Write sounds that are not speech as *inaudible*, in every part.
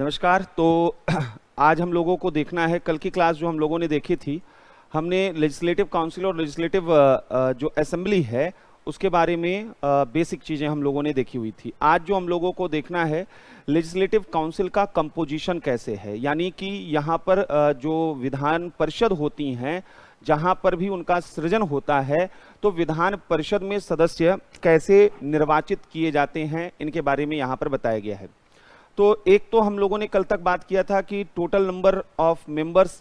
नमस्कार तो *clears throat* आज हम लोगों को देखना है कल की क्लास जो हम लोगों ने देखी थी हमने लेजिस्लेटिव काउंसिल और लेजिस्लेटिव जो असेंबली है उसके बारे में बेसिक चीज़ें हम लोगों ने देखी हुई थी आज जो हम लोगों को देखना है लेजिस्लेटिव काउंसिल का कंपोजिशन कैसे है यानी कि यहाँ पर जो विधान परिषद होती हैं जहाँ पर भी उनका सृजन होता है तो विधान परिषद में सदस्य कैसे निर्वाचित किए जाते हैं इनके बारे में यहाँ पर बताया गया है तो एक तो हम लोगों ने कल तक बात किया था कि total number of members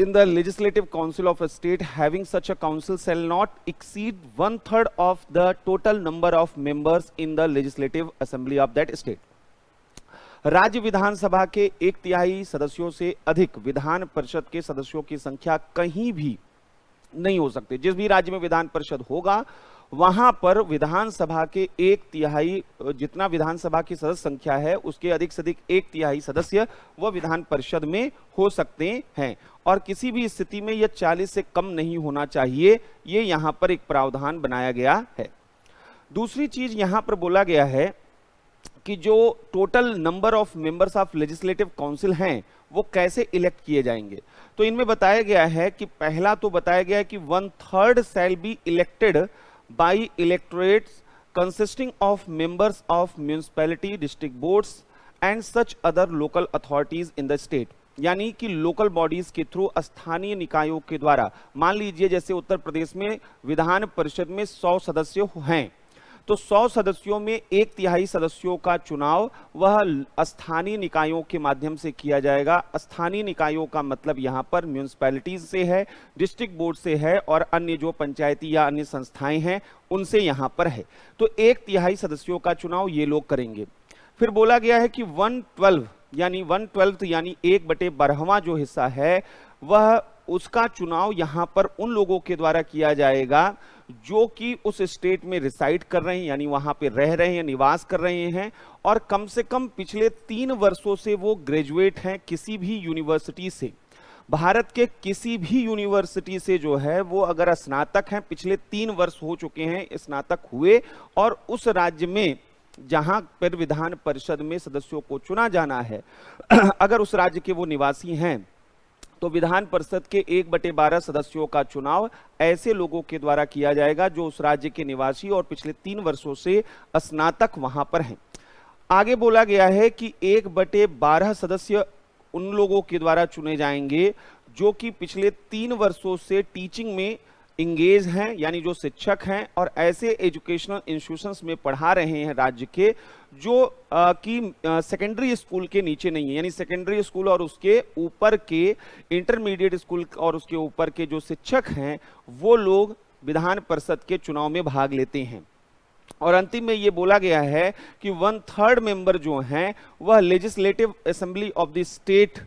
in the legislative council of a state having such a council shall not exceed one third of the total number of members in the legislative assembly of that state राज्य विधानसभा के एक तिहाई सदस्यों से अधिक विधान परिषद के सदस्यों की संख्या कहीं भी नहीं हो सकती जिस भी राज्य में विधान परिषद होगा वहां पर विधानसभा के एक तिहाई जितना विधानसभा की सदस्य संख्या है उसके अधिक से अधिक एक तिहाई सदस्य वह विधान परिषद में हो सकते हैं और किसी भी स्थिति में यह 40 से कम नहीं होना चाहिए ये यहाँ पर एक प्रावधान बनाया गया है दूसरी चीज यहाँ पर बोला गया है कि जो total number of members of legislative council हैं वो कैसे इलेक्ट किए जाएंगे तो इनमें बताया गया है कि पहला तो बताया गया है कि one third shall be elected by electorates consisting of members of municipality district boards and such other local authorities in the state यानी कि लोकल बॉडीज के थ्रू स्थानीय निकायों के द्वारा मान लीजिए जैसे उत्तर प्रदेश में विधान परिषद में 100 सदस्य हैं तो 100 सदस्यों में एक तिहाई सदस्यों का चुनाव वह स्थानीय निकायों के माध्यम से किया जाएगा स्थानीय निकायों का मतलब यहाँ पर म्यूनसिपैलिटीज से है डिस्ट्रिक्ट बोर्ड से है और अन्य जो पंचायती या अन्य संस्थाएं हैं उनसे यहाँ पर है तो एक तिहाई सदस्यों का चुनाव ये लोग करेंगे फिर बोला गया है कि वन ट्वेल्व यानी वन यानी एक बटे जो हिस्सा है वह उसका चुनाव यहां पर उन लोगों के द्वारा किया जाएगा जो कि उस स्टेट में रिसाइड कर रहे हैं यानी वहां पे रह रहे हैं निवास कर रहे हैं और कम से कम पिछले तीन वर्षों से वो ग्रेजुएट हैं किसी भी यूनिवर्सिटी से भारत के किसी भी यूनिवर्सिटी से जो है वो अगर स्नातक हैं पिछले तीन वर्ष हो चुके हैं स्नातक हुए और उस राज्य में जहां पर विधान परिषद में सदस्यों को चुना जाना है *clears throat* अगर उस राज्य के वो निवासी हैं तो विधान परिषद के एक बटे बारह सदस्यों का चुनाव ऐसे लोगों के द्वारा किया जाएगा जो उस राज्य के निवासी और पिछले तीन वर्षों से स्नातक वहां पर हैं आगे बोला गया है कि एक बटे बारह सदस्य उन लोगों के द्वारा चुने जाएंगे जो कि पिछले तीन वर्षों से टीचिंग में इंगेज हैं यानी जो शिक्षक हैं और ऐसे एजुकेशनल इंस्टीट्यूशंस में पढ़ा रहे हैं राज्य के जो कि सेकेंडरी स्कूल के नीचे नहीं है यानी सेकेंडरी स्कूल और उसके ऊपर के इंटरमीडिएट स्कूल और उसके ऊपर के जो शिक्षक हैं वो लोग विधान परिषद के चुनाव में भाग लेते हैं और अंतिम में ये बोला गया है कि वन थर्ड मेंबर जो हैं वह legislative assembly of the state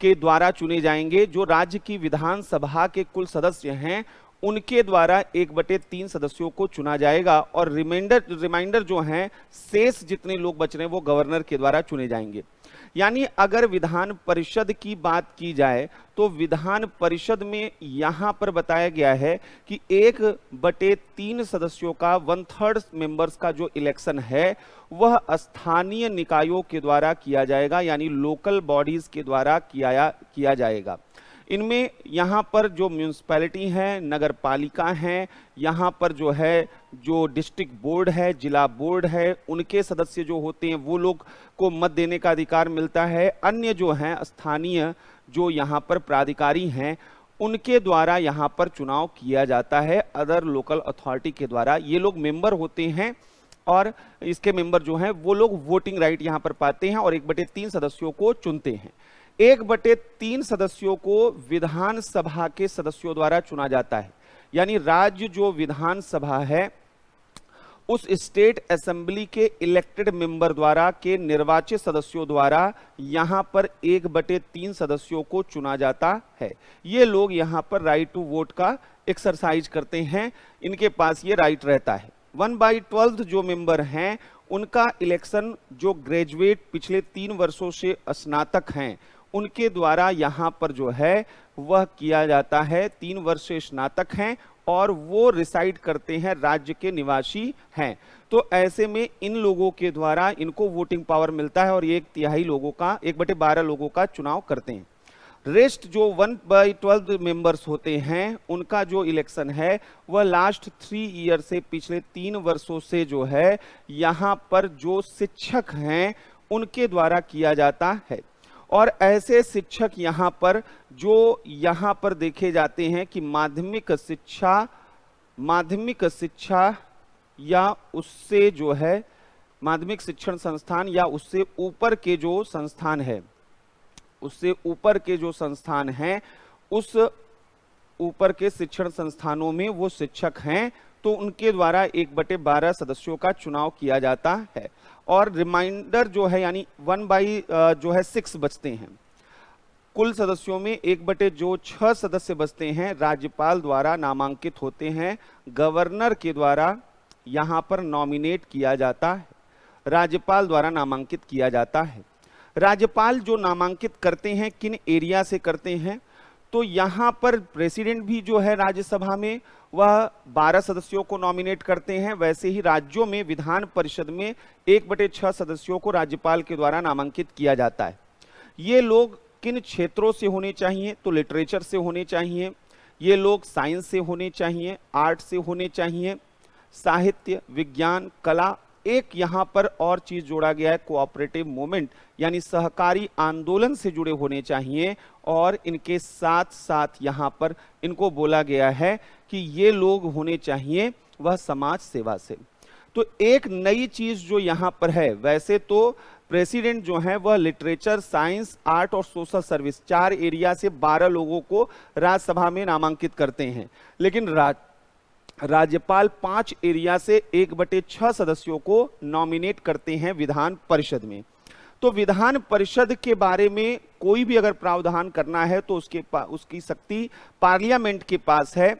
के द्वारा चुने जाएंगे जो राज्य की विधानसभा के कुल सदस्य हैं उनके द्वारा एक बटे तीन सदस्यों को चुना जाएगा और रिमाइंडर रिमाइंडर जो हैं शेष जितने लोग बच रहे हैं वो गवर्नर के द्वारा चुने जाएंगे यानी अगर विधान परिषद की बात की जाए तो विधान परिषद में यहां पर बताया गया है कि एक बटे तीन सदस्यों का वन थर्ड मेंबर्स का जो इलेक्शन है वह स्थानीय निकायों के द्वारा किया जाएगा यानी लोकल बॉडीज के द्वारा किया किया जाएगा इनमें यहाँ पर जो म्यूनसिपैलिटी हैं नगर पालिका हैं यहाँ पर जो है जो डिस्ट्रिक्ट बोर्ड है जिला बोर्ड है उनके सदस्य जो होते हैं वो लोग को मत देने का अधिकार मिलता है अन्य जो हैं स्थानीय जो यहाँ पर प्राधिकारी हैं उनके द्वारा यहाँ पर चुनाव किया जाता है अदर लोकल अथॉरिटी के द्वारा ये लोग मेम्बर होते हैं और इसके मेंबर जो हैं वो लोग वोटिंग राइट यहाँ पर पाते हैं और एक बटे तीन सदस्यों को चुनते हैं एक बटे तीन सदस्यों को विधानसभा के सदस्यों द्वारा चुना जाता है यानी राज्य जो विधानसभा है उस स्टेट असेंबली के इलेक्टेड मेंबर द्वारा के निर्वाचित सदस्यों द्वारा यहां पर एक बटे तीन सदस्यों को चुना जाता है ये लोग यहां पर राइट टू वोट का एक्सरसाइज करते हैं इनके पास ये राइट रहता है वन बाई ट्वेल्थ जो मेंबर हैं उनका इलेक्शन जो ग्रेजुएट पिछले तीन वर्षों से स्नातक हैं उनके द्वारा यहाँ पर जो है वह किया जाता है तीन वर्ष स्नातक हैं और वो रिसाइड करते हैं राज्य के निवासी हैं तो ऐसे में इन लोगों के द्वारा इनको वोटिंग पावर मिलता है और एक तिहाई लोगों का एक बटे बारह लोगों का चुनाव करते हैं रेस्ट जो वन बाई ट्वेल्व मेंबर्स होते हैं उनका जो इलेक्शन है वह लास्ट थ्री ईयर से पिछले तीन वर्षों से जो है यहाँ पर जो शिक्षक हैं उनके द्वारा किया जाता है और ऐसे शिक्षक यहाँ पर जो यहाँ पर देखे जाते हैं कि माध्यमिक शिक्षा माध्यमिक शिक्षा या उससे जो है माध्यमिक शिक्षण संस्थान या उससे ऊपर के जो संस्थान है उससे ऊपर के जो संस्थान हैं उस ऊपर के शिक्षण संस्थानों में वो शिक्षक हैं तो उनके द्वारा एक बटे बारह सदस्यों का चुनाव किया जाता है और रिमाइंडर जो है यानी वन बाई जो है सिक्स बचते हैं कुल सदस्यों में एक बटे जो छह सदस्य बचते हैं राज्यपाल द्वारा नामांकित होते हैं गवर्नर के द्वारा यहाँ पर नॉमिनेट किया जाता है राज्यपाल द्वारा नामांकित किया जाता है राज्यपाल जो नामांकित करते हैं किन एरिया से करते हैं तो यहाँ पर प्रेसिडेंट भी जो है राज्यसभा में वह 12 सदस्यों को नॉमिनेट करते हैं वैसे ही राज्यों में विधान परिषद में एक बटे छः सदस्यों को राज्यपाल के द्वारा नामांकित किया जाता है ये लोग किन क्षेत्रों से होने चाहिए तो लिटरेचर से होने चाहिए ये लोग साइंस से होने चाहिए आर्ट से होने चाहिए साहित्य विज्ञान कला एक यहां पर और चीज जोड़ा गया है कोऑपरेटिव मूवमेंट यानी सहकारी आंदोलन से जुड़े होने चाहिए और इनके साथ साथ यहां पर इनको बोला गया है कि ये लोग होने चाहिए वह समाज सेवा से तो एक नई चीज जो यहां पर है वैसे तो प्रेसिडेंट जो है वह लिटरेचर साइंस आर्ट और सोशल सर्विस चार एरिया से बारह लोगों को राज्यसभा में नामांकित करते हैं लेकिन राज्यपाल पांच एरिया से एक बटे छह सदस्यों को नॉमिनेट करते हैं विधान परिषद में तो विधान परिषद के बारे में कोई भी अगर प्रावधान करना है तो उसके उसकी शक्ति पार्लियामेंट के पास है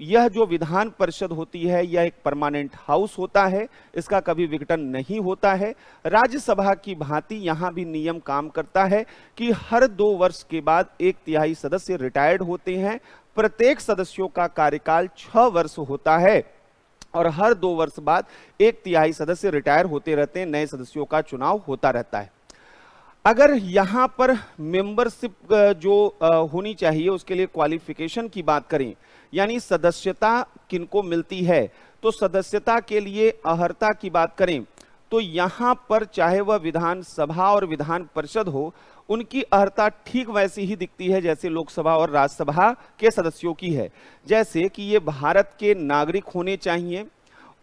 यह जो विधान परिषद होती है यह एक परमानेंट हाउस होता है इसका कभी विघटन नहीं होता है राज्यसभा की भांति यहाँ भी नियम काम करता है कि हर दो वर्ष के बाद एक तिहाई सदस्य रिटायर्ड होते हैं प्रत्येक सदस्यों का कार्यकाल छह वर्ष होता है और हर दो वर्ष बाद एक तिहाई सदस्य रिटायर होते रहते हैं नए सदस्यों का चुनाव होता रहता है अगर यहां पर मेंबरशिप जो होनी चाहिए उसके लिए क्वालिफिकेशन की बात करें यानी सदस्यता किनको मिलती है तो सदस्यता के लिए अहर्ता की बात करें तो यहां पर चाहे वह विधानसभा और विधान परिषद हो उनकी अर्ता ठीक वैसी ही दिखती है जैसे लोकसभा और राज्यसभा के सदस्यों की है जैसे कि ये भारत के नागरिक होने चाहिए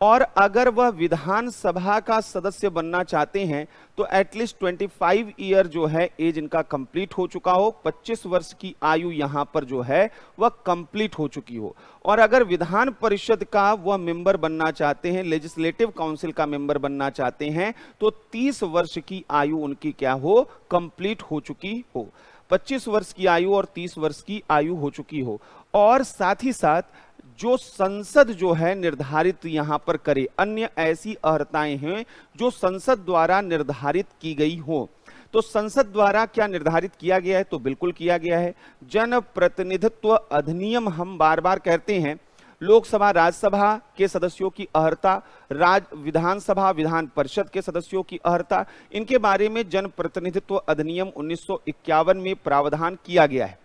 और अगर वह विधानसभा का सदस्य बनना चाहते हैं तो एटलीस्ट 25 ईयर जो है एज इनका कंप्लीट हो चुका हो 25 वर्ष की आयु यहाँ पर जो है वह कंप्लीट हो चुकी हो और अगर विधान परिषद का वह मेंबर बनना चाहते हैं लेजिस्लेटिव काउंसिल का मेंबर बनना चाहते हैं तो 30 वर्ष की आयु उनकी क्या हो कंप्लीट हो चुकी हो 25 वर्ष की आयु और 30 वर्ष की आयु हो चुकी हो और साथ ही साथ जो संसद जो है निर्धारित यहां पर करे अन्य ऐसी अर्ताएं हैं जो संसद द्वारा निर्धारित की गई हो तो संसद द्वारा क्या निर्धारित किया गया है तो बिल्कुल किया गया है जनप्रतिनिधित्व अधिनियम हम बार बार कहते हैं लोकसभा राज्यसभा के सदस्यों की अहर्ता राज विधानसभा विधान परिषद के सदस्यों की अहर्ता इनके बारे में जनप्रतिनिधित्व अधिनियम उन्नीस में प्रावधान किया गया है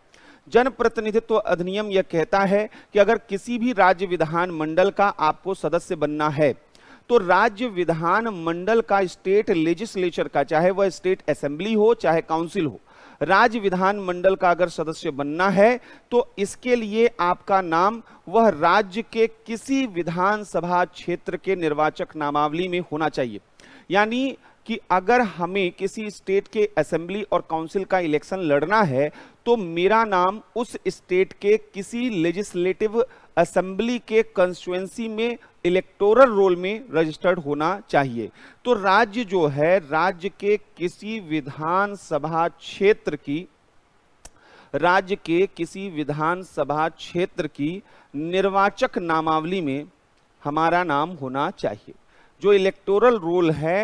जनप्रतिनिधित्व अधिनियम यह कहता है कि अगर किसी भी राज्य विधान मंडल का आपको सदस्य बनना है तो राज्य विधान मंडल का स्टेट लेजिस्लेचर का चाहे वह स्टेट असेंबली हो चाहे काउंसिल हो राज्य विधान मंडल का अगर सदस्य बनना है तो इसके लिए आपका नाम वह राज्य के किसी विधानसभा क्षेत्र के निर्वाचक नामावली में होना चाहिए यानी कि अगर हमें किसी स्टेट के असेंबली और काउंसिल का इलेक्शन लड़ना है तो मेरा नाम उस स्टेट के किसी लेजिस्लेटिव असेंबली के कंस्टिट्युएंसी में इलेक्टोरल रोल में रजिस्टर्ड होना चाहिए तो राज्य जो है राज्य के किसी विधानसभा क्षेत्र की राज्य के किसी विधानसभा क्षेत्र की निर्वाचक नामावली में हमारा नाम होना चाहिए जो इलेक्टोरल रोल है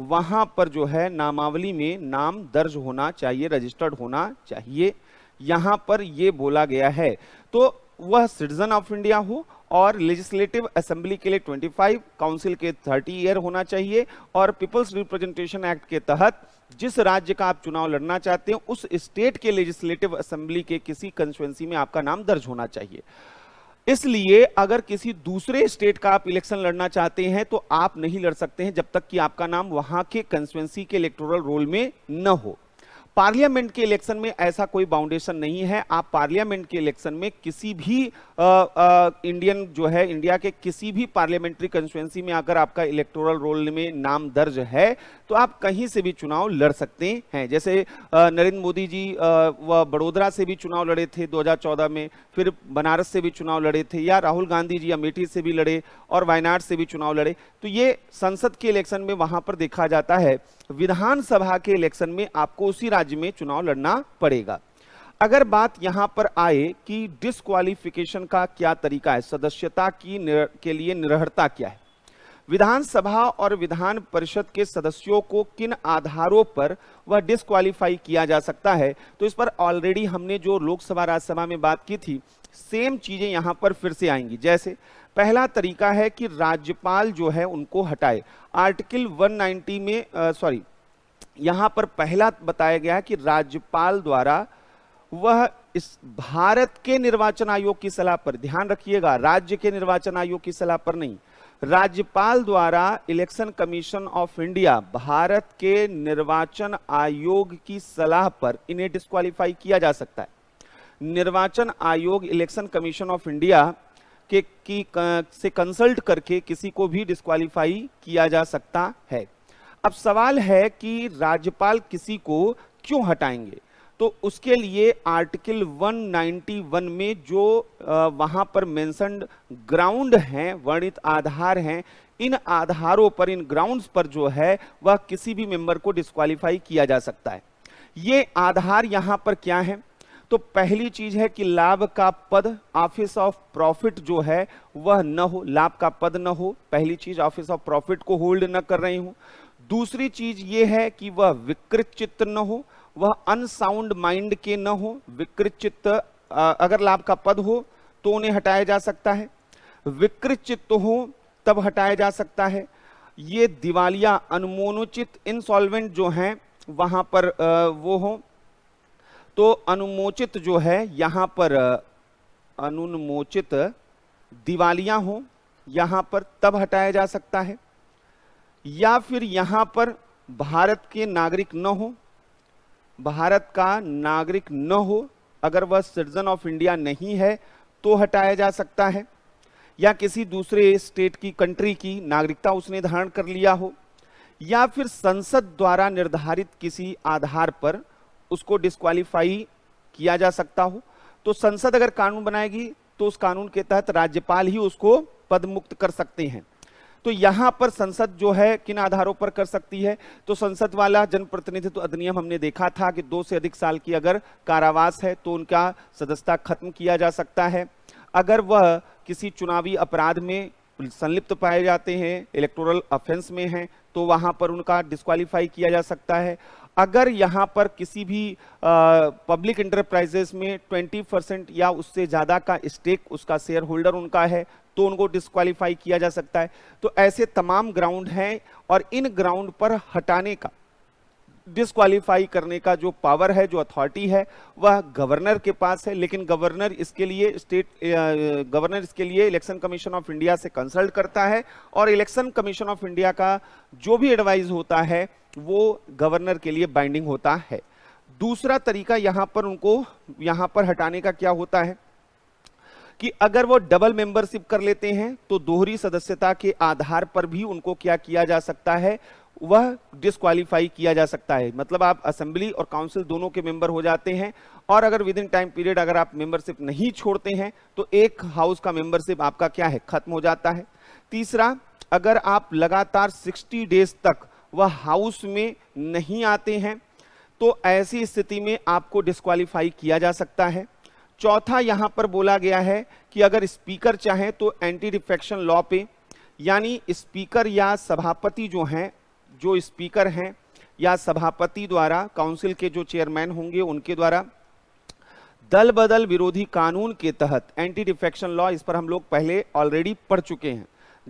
वहां पर जो है नामावली में नाम दर्ज होना चाहिए रजिस्टर्ड होना चाहिए यहां पर ये बोला गया है तो वह सिटीजन ऑफ इंडिया हो और लेजिस्लेटिव असेंबली के लिए 25, काउंसिल के 30 ईयर होना चाहिए और पीपल्स रिप्रेजेंटेशन एक्ट के तहत जिस राज्य का आप चुनाव लड़ना चाहते हैं उस स्टेट के लेजिस्लेटिव असेंबली के किसी कंस्टिट्युएंसी में आपका नाम दर्ज होना चाहिए इसलिए अगर किसी दूसरे स्टेट का आप इलेक्शन लड़ना चाहते हैं तो आप नहीं लड़ सकते हैं जब तक कि आपका नाम वहां के कंस्टिट्युएंसी के इलेक्टोरल रोल में न हो पार्लियामेंट के इलेक्शन में ऐसा कोई बाउंडेशन नहीं है आप पार्लियामेंट के इलेक्शन में किसी भी आ, आ, इंडियन जो है इंडिया के किसी भी पार्लियामेंट्री कंस्टिट्यूंसी में अगर आपका इलेक्टोरल रोल में नाम दर्ज है तो आप कहीं से भी चुनाव लड़ सकते हैं जैसे नरेंद्र मोदी जी बड़ोदरा से भी चुनाव लड़े थे 2014 में फिर बनारस से भी चुनाव लड़े थे या राहुल गांधी जी अमेठी से भी लड़े और वायनाड से भी चुनाव लड़े तो ये संसद के इलेक्शन में वहाँ पर देखा जाता है विधानसभा के इलेक्शन में आपको उसी राज्य में चुनाव लड़ना पड़ेगा अगर बात यहां पर आए कि डिसक्वालिफिकेशन का क्या तरीका है सदस्यता की निर, के लिए निरहरता क्या है विधानसभा और विधान परिषद के सदस्यों को किन आधारों पर वह डिसक्वालीफाई किया जा सकता है तो इस पर ऑलरेडी हमने जो लोकसभा राज्यसभा में बात की थी सेम चीज़ें यहां पर फिर से आएंगी जैसे पहला तरीका है कि राज्यपाल जो है उनको हटाए आर्टिकल 190 में सॉरी यहां पर पहला बताया गया है कि राज्यपाल द्वारा वह इस भारत के निर्वाचन आयोग की सलाह पर ध्यान रखिएगा राज्य के निर्वाचन आयोग की सलाह पर नहीं राज्यपाल द्वारा election commission of India Bharat के निर्वाचन आयोग की सलाह पर इन्हें डिस्कालीफाई किया जा सकता है निर्वाचन आयोग इलेक्शन कमीशन ऑफ इंडिया के की से कंसल्ट करके किसी को भी डिस्कालीफाई किया जा सकता है अब सवाल है कि राज्यपाल किसी को क्यों हटाएंगे तो उसके लिए आर्टिकल 191 में जो वहां पर मेंशनड ग्राउंड हैं वर्णित आधार हैं इन आधारों पर इन ग्राउंड्स पर जो है वह किसी भी मेंबर को डिस्कालीफाई किया जा सकता है ये आधार यहाँ पर क्या है तो पहली चीज है कि लाभ का पद ऑफिस ऑफ प्रॉफिट जो है वह न हो लाभ का पद न हो पहली चीज ऑफिस ऑफ प्रॉफिट को होल्ड न कर रही हूं दूसरी चीज यह है कि वह विकृत चित्त न हो वह अनसाउंड माइंड के न हो विकृत चित्त अगर लाभ का पद हो तो उन्हें हटाया जा सकता है विकृत चित्त हो तब हटाया जा सकता है ये दिवालिया अनमोनोचित इंसॉल्वेंट जो हैं वहां पर वो हों तो अनुमोचित जो है यहाँ पर अनुन्मोचित दिवालिया हो यहाँ पर तब हटाया जा सकता है या फिर यहाँ पर भारत के नागरिक न हो भारत का नागरिक न हो अगर वह सिटीजन ऑफ इंडिया नहीं है तो हटाया जा सकता है या किसी दूसरे स्टेट की कंट्री की नागरिकता उसने धारण कर लिया हो या फिर संसद द्वारा निर्धारित किसी आधार पर उसको डिस्कालीफाई किया जा सकता हो तो संसद अगर कानून बनाएगी तो उस कानून के तहत राज्यपाल ही उसको पदमुक्त कर सकते हैं तो यहां पर संसद जो है किन आधारों पर कर सकती है तो संसद वाला जनप्रतिनिधित्व अधिनियम हमने देखा था कि दो से अधिक साल की अगर कारावास है तो उनका सदस्यता खत्म किया जा सकता है अगर वह किसी चुनावी अपराध में संलिप्त पाए जाते हैं इलेक्टोरल ऑफेंस में हैं तो वहां पर उनका डिस्कालीफाई किया जा सकता है अगर यहाँ पर किसी भी पब्लिक इंटरप्राइजेस में 20 परसेंट या उससे ज़्यादा का स्टेक उसका शेयर होल्डर उनका है तो उनको डिस्कालीफाई किया जा सकता है तो ऐसे तमाम ग्राउंड हैं और इन ग्राउंड पर हटाने का डिस्कालीफाई करने का जो पावर है जो अथॉरिटी है वह गवर्नर के पास है लेकिन गवर्नर इसके लिए स्टेट गवर्नर इसके लिए इलेक्शन कमीशन ऑफ इंडिया से कंसल्ट करता है और इलेक्शन कमीशन ऑफ इंडिया का जो भी एडवाइस होता है वो गवर्नर के लिए बाइंडिंग होता है दूसरा तरीका यहां पर उनको यहां पर हटाने का क्या होता है कि अगर वो डबल मेंबरशिप कर लेते हैं तो दोहरी सदस्यता के आधार पर भी उनको क्या किया जा सकता है वह डिस्कालीफाई किया जा सकता है मतलब आप असेंबली और काउंसिल दोनों के मेंबर हो जाते हैं और अगर विद इन टाइम पीरियड अगर आप मेंबरशिप नहीं छोड़ते हैं तो एक हाउस का मेंबरशिप आपका क्या है खत्म हो जाता है तीसरा अगर आप लगातार 60 डेज तक वह हाउस में नहीं आते हैं तो ऐसी स्थिति में आपको डिस्कालीफाई किया जा सकता है चौथा यहाँ पर बोला गया है कि अगर स्पीकर चाहें तो एंटी डिफेक्शन लॉ पे यानी स्पीकर या सभापति जो हैं जो स्पीकर हैं या सभापति द्वारा काउंसिल के जो चेयरमैन होंगे उनके द्वारा दल बदल विरोधी कानून के तहत एंटी डिफेक्शन लॉ इस पर हम लोग पहले ऑलरेडी पढ़ चुके हैं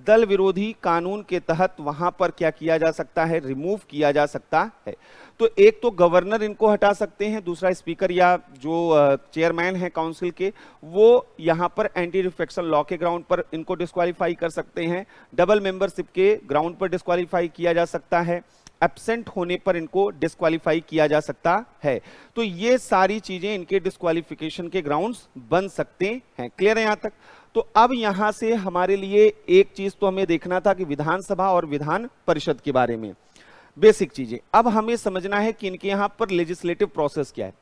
दल विरोधी कानून के तहत वहां पर क्या किया जा सकता है रिमूव किया जा सकता है तो एक तो गवर्नर इनको हटा सकते हैं दूसरा स्पीकर या जो चेयरमैन है काउंसिल के वो यहाँ पर एंटी रिफ्लेक्शन लॉ के ग्राउंड पर इनको डिस्कालीफाई कर सकते हैं डबल मेंबरशिप के ग्राउंड पर डिस्कालीफाई किया जा सकता है एबसेंट होने पर इनको डिस्कालीफाई किया जा सकता है तो ये सारी चीजें इनके डिस्कालीफिकेशन के ग्राउंड्स बन सकते हैं क्लियर है यहां तक तो अब यहां से हमारे लिए एक चीज तो हमें देखना था कि विधानसभा और विधान परिषद के बारे में बेसिक चीजें अब हमें समझना है कि इनके यहां पर लेजिस्लेटिव प्रोसेस क्या है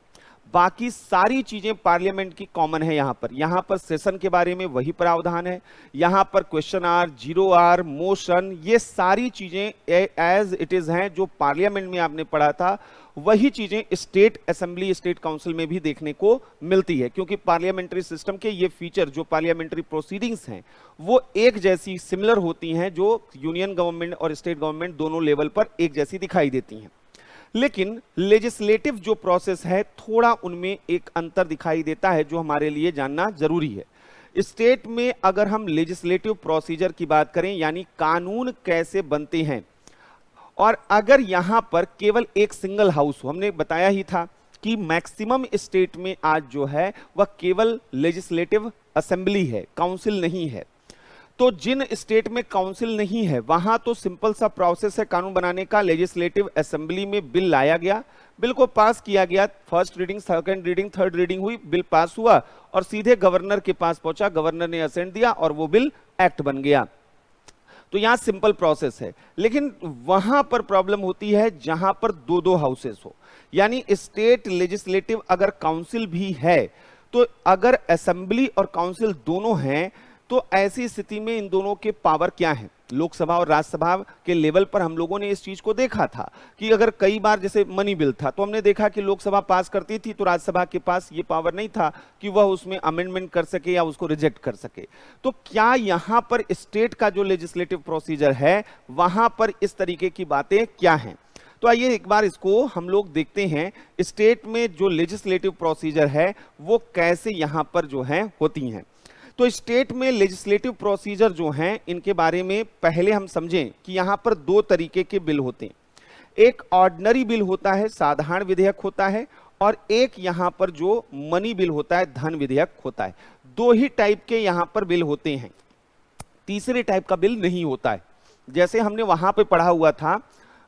बाकी सारी चीजें पार्लियामेंट की कॉमन है यहां पर यहां पर सेशन के बारे में वही प्रावधान है यहां पर question hour zero hour motion ये सारी चीजें एज इट इज हैं जो पार्लियामेंट में आपने पढ़ा था वही चीजें स्टेट असेंबली स्टेट काउंसिल में भी देखने को मिलती है क्योंकि पार्लियामेंट्री सिस्टम के ये फीचर जो पार्लियामेंट्री प्रोसीडिंग्स हैं वो एक जैसी सिमिलर होती हैं जो यूनियन गवर्नमेंट और स्टेट गवर्नमेंट दोनों लेवल पर एक जैसी दिखाई देती हैं लेकिन लेजिस्लेटिव जो प्रोसेस है थोड़ा उनमें एक अंतर दिखाई देता है जो हमारे लिए जानना जरूरी है स्टेट में अगर हम लेजिस्लेटिव प्रोसीजर की बात करें यानी कानून कैसे बनते हैं और अगर यहां पर केवल एक सिंगल हाउस हमने बताया ही था कि मैक्सिमम स्टेट में आज जो है वह केवल लेजिस्लेटिव असेंबली है काउंसिल नहीं है तो जिन स्टेट में काउंसिल नहीं है वहां तो सिंपल सा प्रोसेस है कानून बनाने का लेजिस्लेटिव असेंबली में बिल लाया गया बिल को पास किया गया first reading second reading third reading हुई बिल पास हुआ और सीधे गवर्नर के पास पहुंचा गवर्नर ने असेंट दिया और वो बिल एक्ट बन गया तो यहां सिंपल प्रोसेस है लेकिन वहां पर प्रॉब्लम होती है जहां पर दो दो हाउसेस हो यानी स्टेट लेजिस्लेटिव अगर काउंसिल भी है तो अगर असेंबली और काउंसिल दोनों हैं तो ऐसी स्थिति में इन दोनों के पावर क्या है लोकसभा और राज्यसभा के लेवल पर हम लोगों ने इस चीज को देखा था कि अगर कई बार जैसे मनी बिल था तो हमने देखा कि लोकसभा पास करती थी तो राज्यसभा के पास ये पावर नहीं था कि वह उसमें अमेंडमेंट कर सके या उसको रिजेक्ट कर सके तो क्या यहां पर स्टेट का जो लेजिस्लेटिव प्रोसीजर है वहां पर इस तरीके की बातें क्या हैं तो आइए एक बार इसको हम लोग देखते हैं स्टेट में जो लेजिस्लेटिव प्रोसीजर है वो कैसे यहां पर जो है होती हैं तो स्टेट में लेजिस्लेटिव प्रोसीजर जो हैं इनके बारे में पहले हम समझें कि यहाँ पर दो तरीके के बिल होते हैं एक ऑर्डनरी बिल होता है साधारण विधेयक होता है और एक यहाँ पर जो मनी बिल होता है धन विधेयक होता है दो ही टाइप के यहाँ पर बिल होते हैं तीसरे टाइप का बिल नहीं होता है जैसे हमने वहां पे पढ़ा हुआ था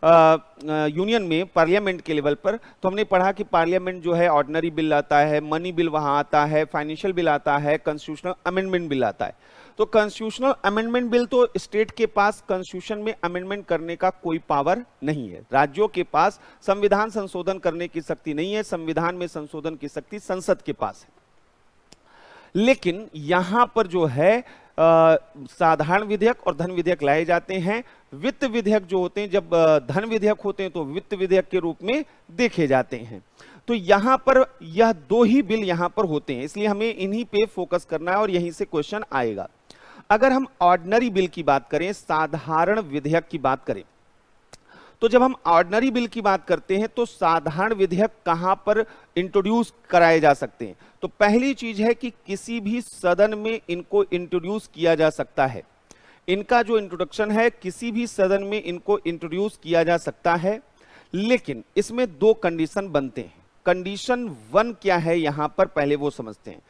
यूनियन में पार्लियामेंट के लेवल पर तो हमने पढ़ा कि पार्लियामेंट जो है ऑर्डनरी बिल आता है मनी बिल वहां आता है फाइनेंशियल बिल आता है कॉन्स्टिट्यूशनल अमेंडमेंट बिल आता है तो कॉन्स्टिट्यूशनल अमेंडमेंट बिल तो स्टेट के पास कॉन्स्टिट्यूशन में अमेंडमेंट करने का कोई पावर नहीं है राज्यों के पास संविधान संशोधन करने की शक्ति नहीं है संविधान में संशोधन की शक्ति संसद के पास है लेकिन यहां पर जो है साधारण विधेयक और धन विधेयक लाए जाते हैं वित्त विधेयक जो होते हैं जब धन विधेयक होते हैं तो वित्त विधेयक के रूप में देखे जाते हैं तो यहां पर यह दो ही बिल यहां पर होते हैं इसलिए हमें इन्हीं पे फोकस करना है और यहीं से क्वेश्चन आएगा अगर हम ऑर्डनरी बिल की बात करें साधारण विधेयक की बात करें तो जब हम ऑर्डनरी बिल की बात करते हैं तो साधारण विधेयक कहां पर इंट्रोड्यूस कराए जा सकते हैं तो पहली चीज है कि किसी भी सदन में इनको इंट्रोड्यूस किया जा सकता है इनका जो इंट्रोडक्शन है किसी भी सदन में इनको इंट्रोड्यूस किया जा सकता है लेकिन इसमें दो कंडीशन बनते हैं कंडीशन वन क्या है यहां पर पहले वो समझते हैं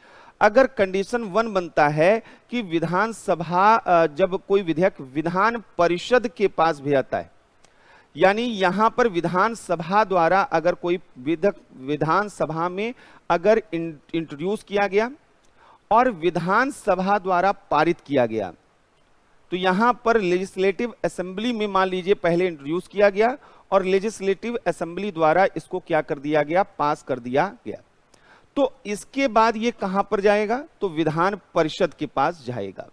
अगर कंडीशन वन बनता है कि विधानसभा जब कोई विधेयक विधान परिषद के पास भी आता है यानी यहां पर विधानसभा द्वारा अगर कोई विधक विधानसभा में अगर इंट्रोड्यूस किया गया और विधानसभा द्वारा पारित किया गया तो यहां पर लेजिस्लेटिव असेंबली में मान लीजिए पहले इंट्रोड्यूस किया गया और लेजिस्लेटिव असेंबली द्वारा इसको क्या कर दिया गया पास कर दिया गया तो इसके बाद ये कहां पर जाएगा तो विधान परिषद के पास जाएगा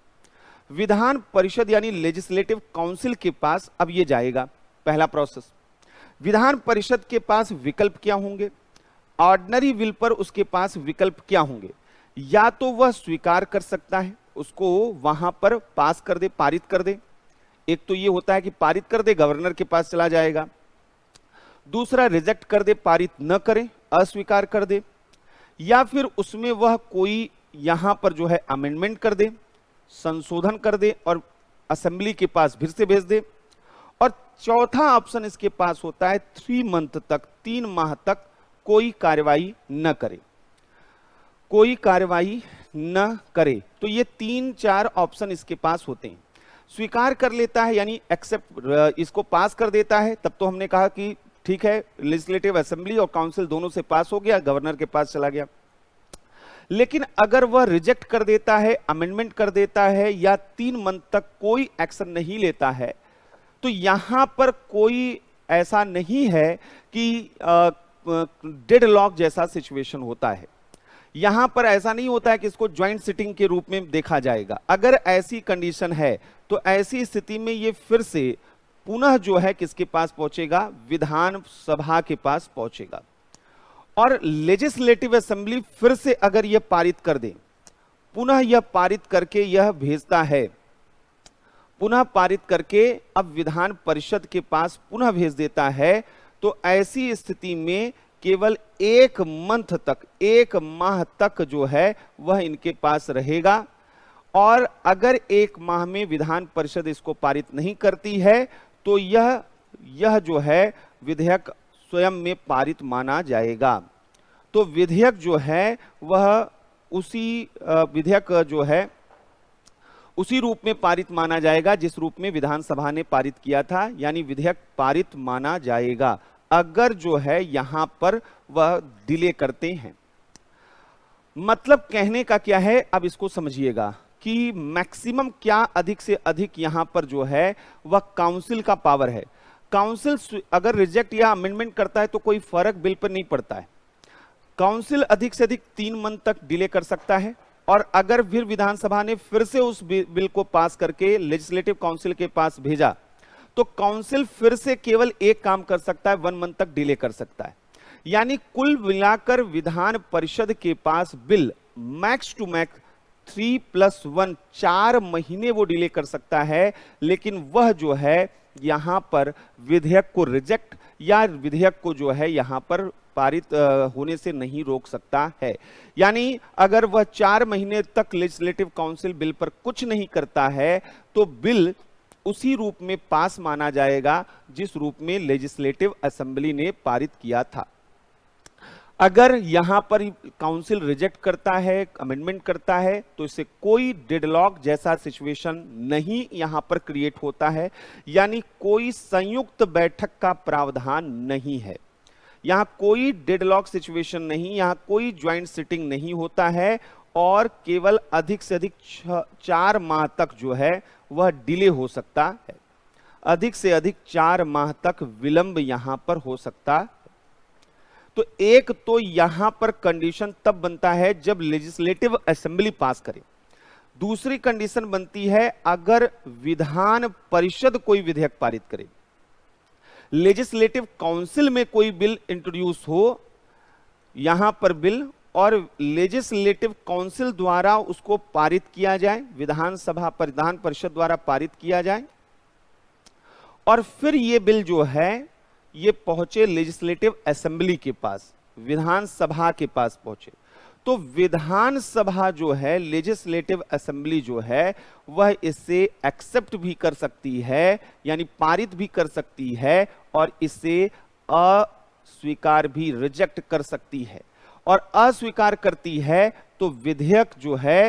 विधान परिषद यानी लेजिस्लेटिव काउंसिल के पास अब ये जाएगा पहला प्रोसेस विधान परिषद के पास विकल्प क्या होंगे ऑर्डनरी विल पर उसके पास विकल्प क्या होंगे या तो वह स्वीकार कर सकता है उसको वहां पर पास कर दे पारित कर दे एक तो यह होता है कि पारित कर दे गवर्नर के पास चला जाएगा दूसरा रिजेक्ट कर दे पारित न करे अस्वीकार कर दे या फिर उसमें वह कोई यहां पर जो है अमेंडमेंट कर दे संशोधन कर दे और असेंबली के पास फिर से भेज दे और चौथा ऑप्शन इसके पास होता है थ्री मंथ तक तीन माह तक कोई कार्रवाई न करे कोई कार्रवाई न करे तो ये तीन चार ऑप्शन इसके पास होते हैं स्वीकार कर लेता है यानी एक्सेप्ट इसको पास कर देता है तब तो हमने कहा कि ठीक है लेजिस्लेटिव असेंबली और काउंसिल दोनों से पास हो गया गवर्नर के पास चला गया लेकिन अगर वह रिजेक्ट कर देता है अमेंडमेंट कर देता है या तीन मंथ तक कोई एक्शन नहीं लेता है तो यहां पर कोई ऐसा नहीं है कि डेड लॉक जैसा सिचुएशन होता है यहां पर ऐसा नहीं होता है कि इसको ज्वाइंट सिटिंग के रूप में देखा जाएगा अगर ऐसी कंडीशन है तो ऐसी स्थिति में ये फिर से पुनः जो है किसके पास पहुंचेगा विधानसभा के पास पहुंचेगा और लेजिस्लेटिव असेंबली फिर से अगर यह पारित कर दे पुनः यह पारित करके यह भेजता है पुनः पारित करके अब विधान परिषद के पास पुनः भेज देता है तो ऐसी स्थिति में केवल एक मंथ तक एक माह तक जो है वह इनके पास रहेगा और अगर एक माह में विधान परिषद इसको पारित नहीं करती है तो यह यह जो है विधेयक स्वयं में पारित माना जाएगा तो विधेयक जो है वह उसी विधेयक जो है उसी रूप में पारित माना जाएगा जिस रूप में विधानसभा ने पारित किया था यानी विधेयक पारित माना जाएगा अगर जो है यहां पर वह डिले करते हैं मतलब कहने का क्या है अब इसको समझिएगा कि मैक्सिमम क्या अधिक से अधिक यहां पर जो है वह काउंसिल का पावर है काउंसिल अगर रिजेक्ट या अमेंडमेंट करता है तो कोई फर्क बिल पर नहीं पड़ता है काउंसिल अधिक से अधिक तीन मंथ तक डिले कर सकता है और अगर फिर विधानसभा ने फिर से उस बिल को पास करके लेजिस्लेटिव काउंसिल के पास भेजा तो काउंसिल फिर से केवल एक काम कर सकता है वन मंथ तक डिले कर सकता है यानी कुल मिलाकर विधान परिषद के पास bill max to max three plus one चार महीने वो डिले कर सकता है लेकिन वह जो है यहां पर विधेयक को रिजेक्ट या विधेयक को जो है यहाँ पर पारित होने से नहीं रोक सकता है यानी अगर वह चार महीने तक लेजिस्लेटिव काउंसिल बिल पर कुछ नहीं करता है तो बिल उसी रूप में पास माना जाएगा जिस रूप में लेजिस्लेटिव असेंबली ने पारित किया था अगर यहां पर काउंसिल रिजेक्ट करता है अमेंडमेंट करता है तो इससे कोई डेडलॉक जैसा सिचुएशन नहीं यहां पर क्रिएट होता है यानी कोई संयुक्त बैठक का प्रावधान नहीं है यहां कोई डेडलॉक सिचुएशन नहीं यहां कोई ज्वाइंट सिटिंग नहीं होता है और केवल अधिक से अधिक चार माह तक जो है वह डिले हो सकता है अधिक से अधिक चार माह तक विलंब यहां पर हो सकता तो एक तो यहां पर कंडीशन तब बनता है जब लेजिस्लेटिव असेंबली पास करे दूसरी कंडीशन बनती है अगर विधान परिषद कोई विधेयक पारित करे लेजिस्लेटिव काउंसिल में कोई बिल इंट्रोड्यूस हो यहां पर बिल और लेजिस्लेटिव काउंसिल द्वारा उसको पारित किया जाए विधानसभा विधान परिषद द्वारा पारित किया जाए और फिर यह बिल जो है ये पहुंचे लेजिस्लेटिव असेंबली के पास विधानसभा के पास पहुंचे तो विधानसभा जो है लेजिस्लेटिव असेंबली जो है वह इसे एक्सेप्ट भी कर सकती है यानी पारित भी कर सकती है और इसे अस्वीकार भी रिजेक्ट कर सकती है और अस्वीकार करती है तो विधेयक जो है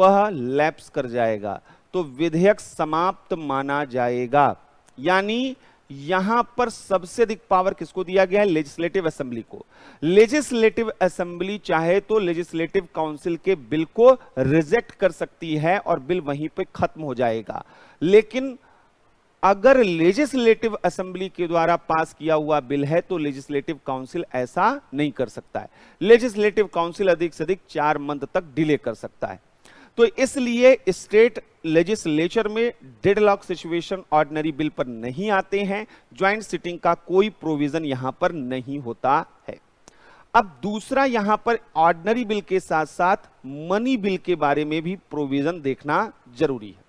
वह लैप्स कर जाएगा तो विधेयक समाप्त माना जाएगा यानी यहां पर सबसे अधिक पावर किसको दिया गया है लेजिस्लेटिव असेंबली को लेजिस्लेटिव असेंबली चाहे तो लेजिस्लेटिव काउंसिल के बिल को रिजेक्ट कर सकती है और बिल वहीं पे खत्म हो जाएगा लेकिन अगर लेजिस्लेटिव असेंबली के द्वारा पास किया हुआ बिल है तो लेजिस्लेटिव काउंसिल ऐसा नहीं कर सकता है लेजिस्लेटिव काउंसिल अधिक से अधिक चार मंथ तक डिले कर सकता है तो इसलिए स्टेट लेजिस्लेचर में deadlock situation ordinary bill पर नहीं आते हैं ज्वाइंट सिटिंग का कोई प्रोविजन यहां पर नहीं होता है अब दूसरा यहां पर ऑर्डनरी बिल के साथ साथ मनी बिल के बारे में भी प्रोविजन देखना जरूरी है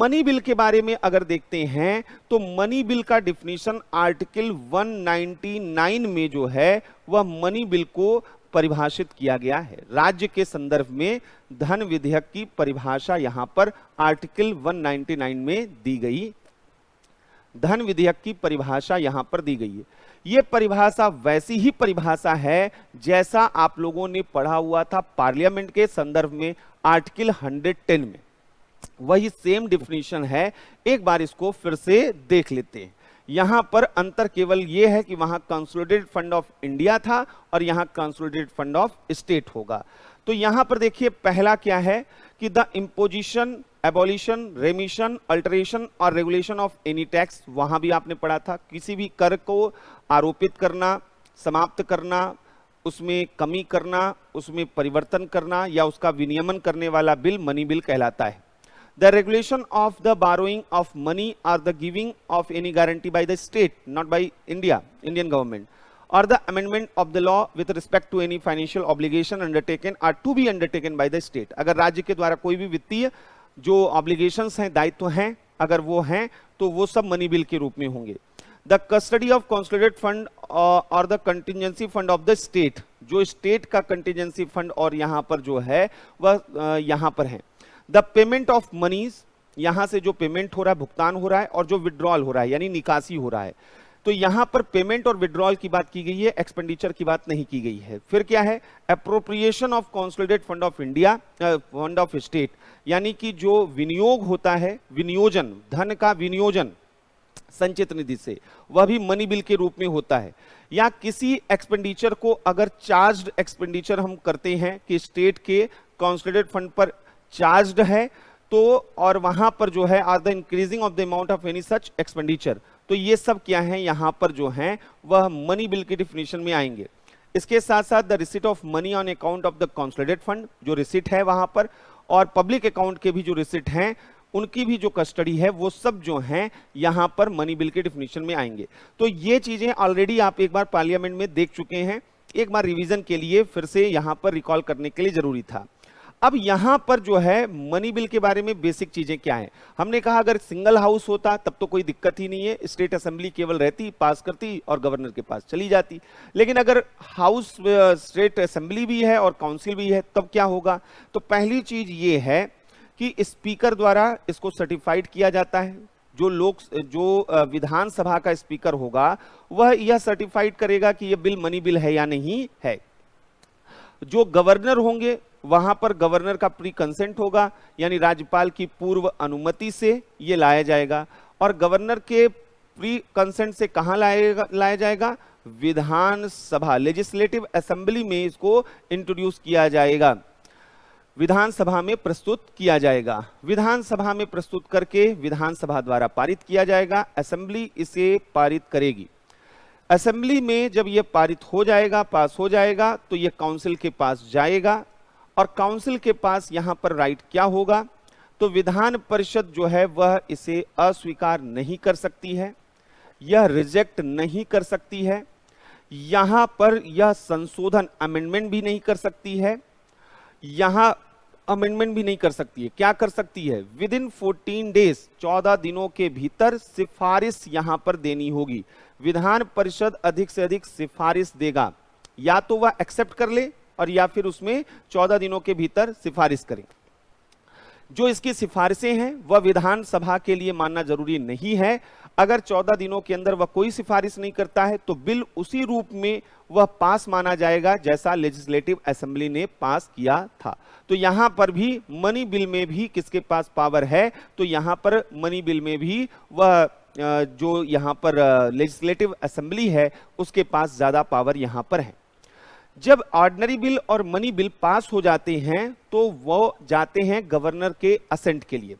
मनी बिल के बारे में अगर देखते हैं तो मनी बिल का डिफिनेशन आर्टिकल 199 में जो है वह मनी बिल को परिभाषित किया गया है राज्य के संदर्भ में धन विधेयक की परिभाषा यहां पर आर्टिकल 199 में दी गई धन विधेयक की परिभाषा यहां पर दी गई है यह परिभाषा वैसी ही परिभाषा है जैसा आप लोगों ने पढ़ा हुआ था पार्लियामेंट के संदर्भ में आर्टिकल 110 में वही सेम डिफिनेशन है एक बार इसको फिर से देख लेते हैं यहां पर अंतर केवल यह है कि वहां कंसोलिडेटेड फंड ऑफ इंडिया था और यहां कंसोलिडेटेड फंड ऑफ स्टेट होगा तो यहां पर देखिए पहला क्या है कि the imposition abolition remission alteration और रेगुलेशन ऑफ एनी टैक्स वहां भी आपने पढ़ा था किसी भी कर को आरोपित करना समाप्त करना उसमें कमी करना उसमें परिवर्तन करना या उसका विनियमन करने वाला बिल मनी बिल कहलाता है the regulation of the borrowing of money or the giving of any guarantee by the state not by india indian government or the amendment of the law with respect to any financial obligation undertaken or to be undertaken by the state agar राज्य के द्वारा कोई भी वित्तीय जो obligations हैं दायित्व हैं अगर वो हैं तो वो सब मनी बिल के रूप में होंगे the custody of consolidate fund और the contingency fund of the state जो स्टेट का कंटिजेंसी फंड और यहाँ पर जो है वह यहाँ पर है द पेमेंट ऑफ मनीज यहां से जो पेमेंट हो रहा है भुगतान हो रहा है और जो विड्रॉल हो रहा है यानी निकासी हो रहा है तो यहां पर पेमेंट और विड्रॉल की बात की गई है एक्सपेंडिचर की बात नहीं की गई है फिर क्या है appropriation of consolidate fund of India fund of state यानी कि जो विनियोग होता है विनियोजन धन का विनियोजन संचित निधि से वह भी मनी बिल के रूप में होता है या किसी एक्सपेंडिचर को अगर चार्ज एक्सपेंडिचर हम करते हैं कि स्टेट के कॉन्सोलिडेट फंड पर चार्ज्ड है तो और वहां पर जो है or the increasing of the amount of any such expenditure तो ये सब क्या है यहाँ पर जो है वह मनी बिल के डिफिनेशन में आएंगे इसके साथ साथ the receipt of money on account of the consolidate fund जो रिसिट है वहां पर और पब्लिक अकाउंट के भी जो रिसिट हैं उनकी भी जो कस्टडी है वो सब जो हैं यहाँ पर मनी बिल के डिफिनेशन में आएंगे तो ये चीज़ें ऑलरेडी आप एक बार पार्लियामेंट में देख चुके हैं एक बार रिवीजन के लिए फिर से यहाँ पर रिकॉल करने के लिए ज़रूरी था अब यहां पर जो है मनी बिल के बारे में बेसिक चीजें क्या है हमने कहा अगर सिंगल हाउस होता तब तो कोई दिक्कत ही नहीं है स्टेट असेंबली केवल रहती पास करती और गवर्नर के पास चली जाती लेकिन अगर हाउस स्टेट असेंबली भी है और काउंसिल भी है तब क्या होगा तो पहली चीज ये है कि स्पीकर द्वारा इसको सर्टिफाइड किया जाता है जो लोक जो विधानसभा का स्पीकर होगा वह यह सर्टिफाइड करेगा कि यह बिल मनी बिल है या नहीं है जो गवर्नर होंगे वहां पर गवर्नर का प्री कंसेंट होगा यानी राज्यपाल की पूर्व अनुमति से ये लाया जाएगा और गवर्नर के प्री कंसेंट से कहाँ लाएगा लाया जाएगा विधानसभा लेजिस्लेटिव असेंबली में इसको इंट्रोड्यूस किया जाएगा विधानसभा में प्रस्तुत किया जाएगा विधानसभा में प्रस्तुत करके विधानसभा द्वारा पारित किया जाएगा असेंबली इसे पारित करेगी असेंबली में जब ये पारित हो जाएगा पास हो जाएगा तो ये काउंसिल के पास जाएगा और काउंसिल के पास यहां पर राइट क्या होगा तो विधान परिषद जो है वह इसे अस्वीकार नहीं कर सकती है यह रिजेक्ट नहीं कर सकती है यहां पर यह संशोधन अमेंडमेंट भी नहीं कर सकती है यहां अमेंडमेंट भी नहीं कर सकती है क्या कर सकती है विद इन फोर्टीन डेज चौदह दिनों के भीतर सिफारिश यहां पर देनी होगी विधान परिषद अधिक से अधिक सिफारिश देगा या तो वह एक्सेप्ट कर ले और या फिर उसमें चौदह दिनों के भीतर सिफारिश करें जो इसकी सिफारिशें हैं वह विधानसभा के लिए मानना जरूरी नहीं है अगर 14 दिनों के अंदर वह कोई सिफारिश नहीं करता है तो बिल उसी रूप में वह पास माना जाएगा जैसा लेजिस्लेटिव असेंबली ने पास किया था तो यहां पर भी मनी बिल में भी किसके पास पावर है तो यहाँ पर मनी बिल में भी वह जो यहाँ पर लेजिस्लेटिव असेंबली है उसके पास ज़्यादा पावर यहाँ पर है जब ऑर्डनरी बिल और मनी बिल पास हो जाते हैं तो वो जाते हैं गवर्नर के असेंट के लिए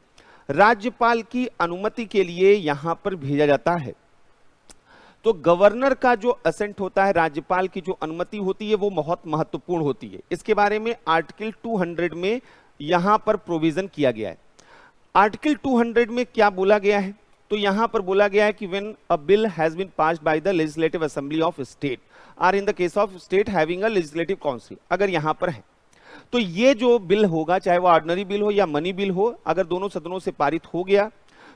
राज्यपाल की अनुमति के लिए यहां पर भेजा जाता है तो गवर्नर का जो असेंट होता है राज्यपाल की जो अनुमति होती है वो बहुत महत्वपूर्ण होती है इसके बारे में आर्टिकल 200 में यहां पर प्रोविजन किया गया है आर्टिकल 200 में क्या बोला गया है तो यहां पर बोला गया है कि when a bill has been pass by the legislative assembly of state or in the case of state having a legislative council अगर यहां पर है तो ये जो बिल होगा चाहे वो ऑर्डनरी बिल हो या मनी बिल हो अगर दोनों सदनों से पारित हो गया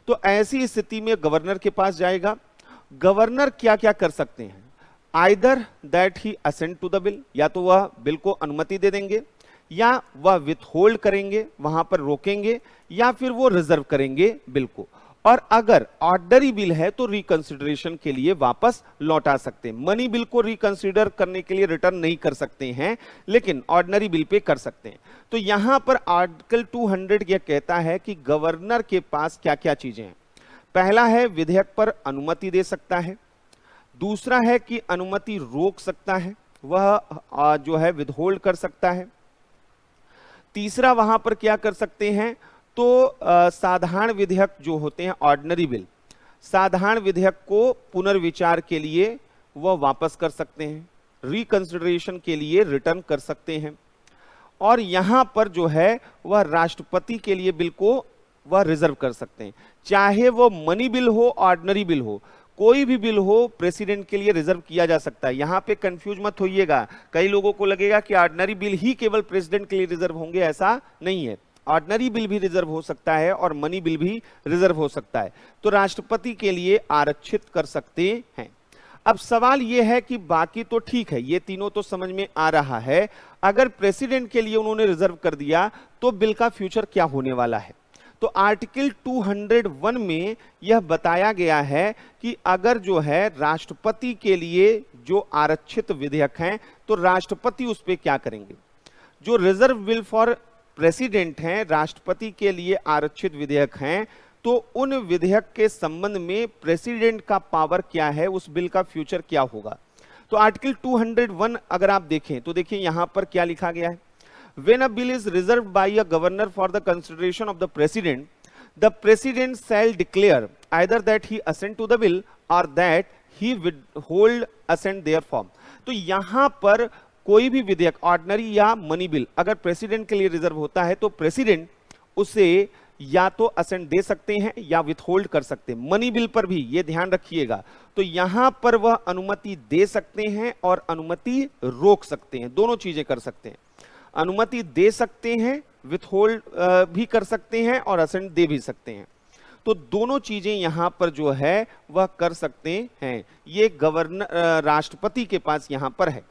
तो ऐसी स्थिति में गवर्नर के पास जाएगा गवर्नर क्या क्या कर सकते हैं either that he assent to the bill या तो वह बिल को अनुमति दे देंगे या वह विथ करेंगे वहां पर रोकेंगे या फिर वो रिजर्व करेंगे बिल को और अगर ऑर्डर बिल है तो रिकंसिडरेशन के लिए वापस लौटा सकते हैं मनी बिल को रिकंसिडर करने के लिए रिटर्न नहीं कर सकते हैं लेकिन ऑर्डनरी बिल पे कर सकते हैं तो यहां पर आर्टिकल 200 यह कहता है कि गवर्नर के पास क्या क्या चीजें हैं पहला है विधेयक पर अनुमति दे सकता है दूसरा है कि अनुमति रोक सकता है वह जो है विधहोल्ड कर सकता है तीसरा वहां पर क्या कर सकते हैं तो साधारण विधेयक जो होते हैं ऑर्डनरी बिल साधारण विधेयक को पुनर्विचार के लिए वह वापस कर सकते हैं रिकंसिडरेशन के लिए रिटर्न कर सकते हैं और यहाँ पर जो है वह राष्ट्रपति के लिए बिल को वह रिजर्व कर सकते हैं चाहे वह मनी बिल हो ऑर्डनरी बिल हो कोई भी बिल हो प्रेसिडेंट के लिए रिजर्व किया जा सकता है यहाँ पे कंफ्यूज मत होइएगा कई लोगों को लगेगा कि ऑर्डनरी बिल ही केवल प्रेसिडेंट के लिए रिजर्व होंगे ऐसा नहीं है ऑर्डनरी बिल भी रिजर्व हो सकता है और मनी बिल भी रिजर्व हो सकता है तो राष्ट्रपति के लिए आरक्षित कर सकते हैं अब सवाल यह है कि बाकी तो ठीक है ये तीनों तो समझ में आ रहा है अगर प्रेसिडेंट के लिए उन्होंने रिजर्व कर दिया तो बिल का फ्यूचर क्या होने वाला है तो आर्टिकल 201 में यह बताया गया है कि अगर जो है राष्ट्रपति के लिए जो आरक्षित विधेयक हैं तो राष्ट्रपति उस पर क्या करेंगे जो रिजर्व बिल फॉर प्रेसिडेंट हैं राष्ट्रपति के लिए आरक्षित विधेयक हैं तो उन विधेयक के संबंध में प्रेसिडेंट का पावर क्या है उस बिल का फ्यूचर क्या होगा तो आर्टिकल 201 अगर आप देखें तो देखिए यहां पर क्या लिखा गया है when a bill is reserve by a governor for the consideration of the president the president shall declare either that he assent to the bill or that he hold assent therefrom तो यहां पर कोई भी विधेयक ordinary या money bill अगर president के लिए रिजर्व होता है तो प्रेसिडेंट उसे या तो असेंट दे सकते हैं या विथहोल्ड कर सकते हैं मनी बिल पर भी ये ध्यान रखिएगा तो यहां पर वह अनुमति दे सकते हैं और अनुमति रोक सकते हैं दोनों चीजें कर सकते हैं अनुमति दे सकते हैं विथहोल्ड भी कर सकते हैं और असेंट दे भी सकते हैं तो दोनों चीजें यहां पर जो है वह कर सकते हैं ये गवर्नर राष्ट्रपति के पास यहां पर है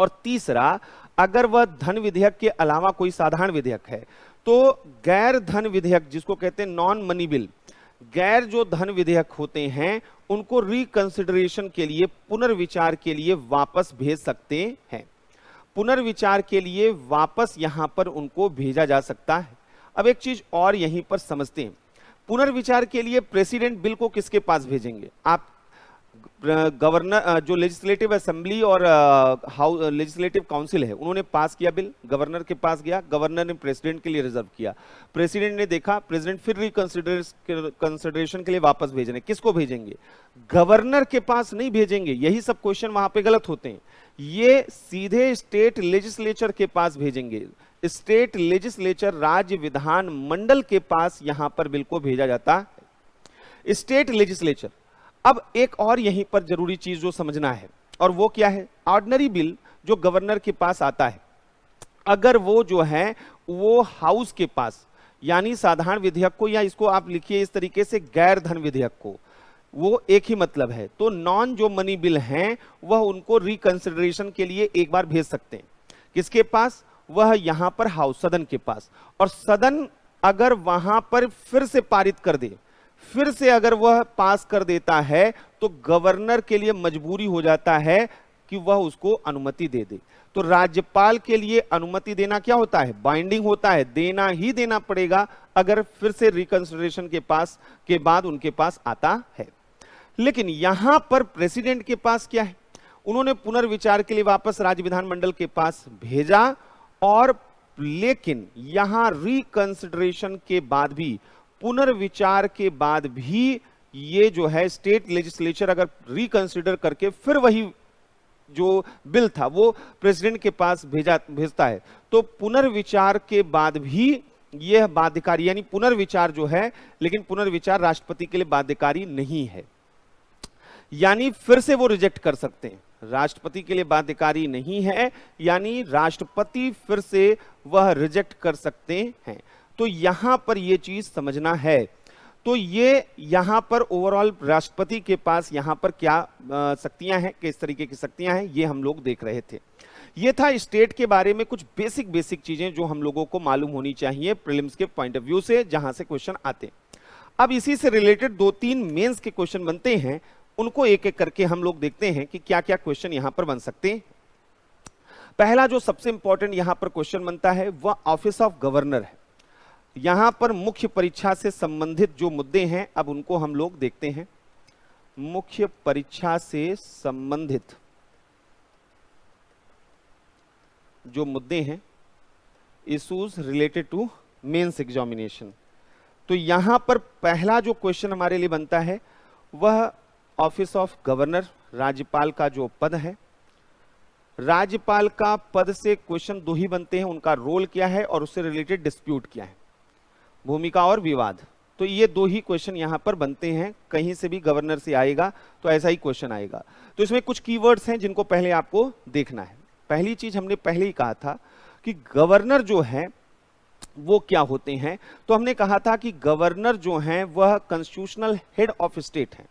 और तीसरा अगर वह धन विधेयक के अलावा कोई साधारण विधेयक है तो गैर धन विधेयक जिसको कहते हैं नॉन मनी बिल गैर जो धन विधेयक होते हैं उनको रिकंसिडरेशन के लिए पुनर्विचार के लिए वापस भेज सकते हैं पुनर्विचार के लिए वापस यहां पर उनको भेजा जा सकता है अब एक चीज और यहीं पर समझते हैं पुनर्विचार के लिए प्रेसिडेंट बिल को किसके पास भेजेंगे आप गवर्नर जो लेजिस्लेटिव असेंबली और हाउस लेजिस्लेटिव काउंसिल है उन्होंने पास किया बिल गवर्नर के पास गया गवर्नर ने प्रेसिडेंट के लिए रिजर्व किया प्रेसिडेंट ने देखा प्रेसिडेंट फिर रिकंसिडरेशन के लिए वापस भेजने किसको भेजेंगे गवर्नर के पास नहीं भेजेंगे यही सब क्वेश्चन वहां पे गलत होते हैं ये सीधे स्टेट लेजिस्लेचर के पास भेजेंगे स्टेट लेजिस्लेचर राज्य विधान मंडल के पास यहां पर बिल को भेजा जाता है स्टेट लेजिस्लेचर अब एक और यहीं पर जरूरी चीज जो समझना है और वो क्या है ऑर्डनरी बिल जो गवर्नर के पास आता है अगर वो जो है वो हाउस के पास यानी साधारण विधेयक को या इसको आप लिखिए इस तरीके से गैर धन विधेयक को वो एक ही मतलब है तो नॉन जो मनी बिल हैं वह उनको रिकंसिडरेशन के लिए एक बार भेज सकते हैं किसके पास वह यहां पर हाउस सदन के पास और सदन अगर वहां पर फिर से पारित कर दे फिर से अगर वह पास कर देता है तो गवर्नर के लिए मजबूरी हो जाता है कि वह उसको अनुमति दे दे तो राज्यपाल के लिए अनुमति देना क्या होता है बाइंडिंग होता है देना ही देना पड़ेगा अगर फिर से रिकंसिडरेशन के पास के बाद उनके पास आता है लेकिन यहां पर प्रेसिडेंट के पास क्या है उन्होंने पुनर्विचार के लिए वापस राज्य विधानमंडल के पास भेजा और लेकिन यहां रिकंसिडरेशन के बाद भी पुनर्विचार के बाद भी ये जो है स्टेट लेजिस्लेचर अगर रिकंसिडर करके फिर वही जो बिल था वो प्रेसिडेंट के पास भेजा भेजता है तो पुनर्विचार के बाद भी यह बाध्यकारी यानी पुनर्विचार जो है लेकिन पुनर्विचार राष्ट्रपति के लिए बाध्यकारी नहीं है यानी फिर से वो रिजेक्ट कर सकते हैं राष्ट्रपति के लिए बाध्यकारी नहीं है यानी राष्ट्रपति फिर से वह रिजेक्ट कर सकते हैं तो यहां पर यह चीज समझना है तो ये यहां पर ओवरऑल राष्ट्रपति के पास यहां पर क्या शक्तियां हैं किस तरीके की शक्तियां हैं ये हम लोग देख रहे थे ये था स्टेट के बारे में कुछ बेसिक बेसिक चीज़ें जो हम लोगों को मालूम होनी चाहिए प्रिलिम्स के पॉइंट ऑफ व्यू से जहां से क्वेश्चन आते अब इसी से रिलेटेड दो तीन मेंस के क्वेश्चन बनते हैं उनको एक एक करके हम लोग देखते हैं कि क्या क्या क्वेश्चन यहां पर बन सकते हैं पहला जो सबसे इंपॉर्टेंट यहां पर क्वेश्चन बनता है वह ऑफिस ऑफ गवर्नर है यहां पर मुख्य परीक्षा से संबंधित जो मुद्दे हैं अब उनको हम लोग देखते हैं मुख्य परीक्षा से संबंधित जो मुद्दे हैं issues related to mains examination तो यहां पर पहला जो क्वेश्चन हमारे लिए बनता है वह ऑफिस ऑफ गवर्नर राज्यपाल का जो पद है राज्यपाल का पद से क्वेश्चन दो ही बनते हैं उनका रोल क्या है और उससे रिलेटेड डिस्प्यूट क्या है भूमिका और विवाद तो ये दो ही क्वेश्चन यहाँ पर बनते हैं कहीं से भी गवर्नर से आएगा तो ऐसा ही क्वेश्चन आएगा तो इसमें कुछ कीवर्ड्स हैं जिनको पहले आपको देखना है पहली चीज हमने पहले ही कहा था कि गवर्नर जो है वो क्या होते हैं तो हमने कहा था कि गवर्नर जो हैं वह कॉन्स्टिट्यूशनल हेड ऑफ स्टेट हैं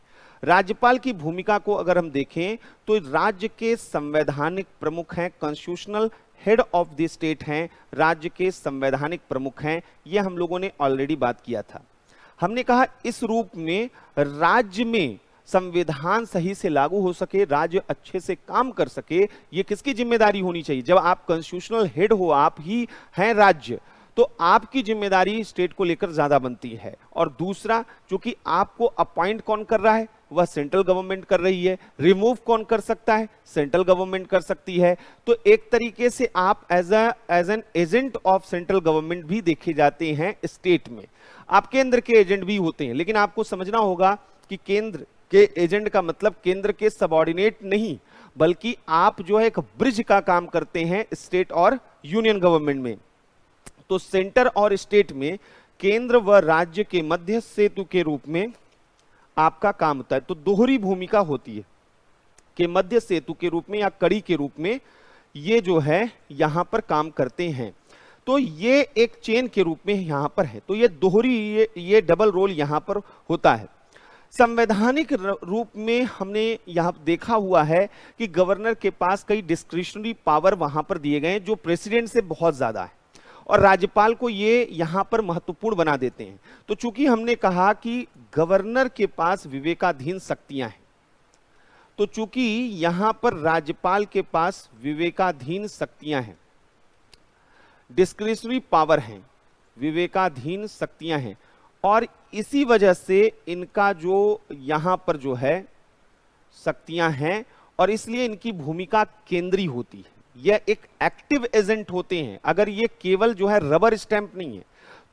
राज्यपाल की भूमिका को अगर हम देखें तो राज्य के संवैधानिक प्रमुख हैं constitutional head of the state हैं राज्य के संवैधानिक प्रमुख हैं ये हम लोगों ने ऑलरेडी बात किया था हमने कहा इस रूप में राज्य में संविधान सही से लागू हो सके राज्य अच्छे से काम कर सके ये किसकी जिम्मेदारी होनी चाहिए जब आप कॉन्स्टिट्यूशनल हेड हो आप ही हैं राज्य तो आपकी जिम्मेदारी स्टेट को लेकर ज्यादा बनती है और दूसरा चूंकि आपको अपॉइंट कौन कर रहा है वह सेंट्रल गवर्नमेंट कर रही है रिमूव कौन कर सकता है सेंट्रल गवर्नमेंट कर सकती है तो एक तरीके से आप as as an agent of central government भी देखे जाते हैं स्टेट में आप केंद्र के एजेंट भी होते हैं लेकिन आपको समझना होगा कि केंद्र के एजेंट का मतलब केंद्र के सबॉर्डिनेट नहीं बल्कि आप जो है एक ब्रिज का काम करते हैं स्टेट और यूनियन गवर्नमेंट में तो सेंटर और स्टेट में केंद्र व राज्य के मध्य सेतु के रूप में आपका काम होता है तो दोहरी भूमिका होती है कि मध्य सेतु के रूप में या कड़ी के रूप में ये जो है यहां पर काम करते हैं तो ये एक चेन के रूप में यहां पर है तो ये दोहरी ये ये डबल रोल यहां पर होता है संवैधानिक रूप में हमने यहां देखा हुआ है कि गवर्नर के पास कई डिस्क्रिशनरी पावर वहां पर दिए गए हैं जो प्रेसिडेंट से बहुत ज़्यादा है और राज्यपाल को ये यहाँ पर महत्वपूर्ण बना देते हैं तो चूंकि हमने कहा कि गवर्नर के पास विवेकाधीन शक्तियां हैं तो चूंकि यहाँ पर राज्यपाल के पास विवेकाधीन शक्तियां हैं डिस्क्रिशनरी पावर हैं विवेकाधीन शक्तियां हैं और इसी वजह से इनका जो यहाँ पर जो है शक्तियां हैं और इसलिए इनकी भूमिका केंद्रीय होती है यह एक एक्टिव एजेंट होते हैं अगर ये केवल जो है रबर स्टैंप नहीं है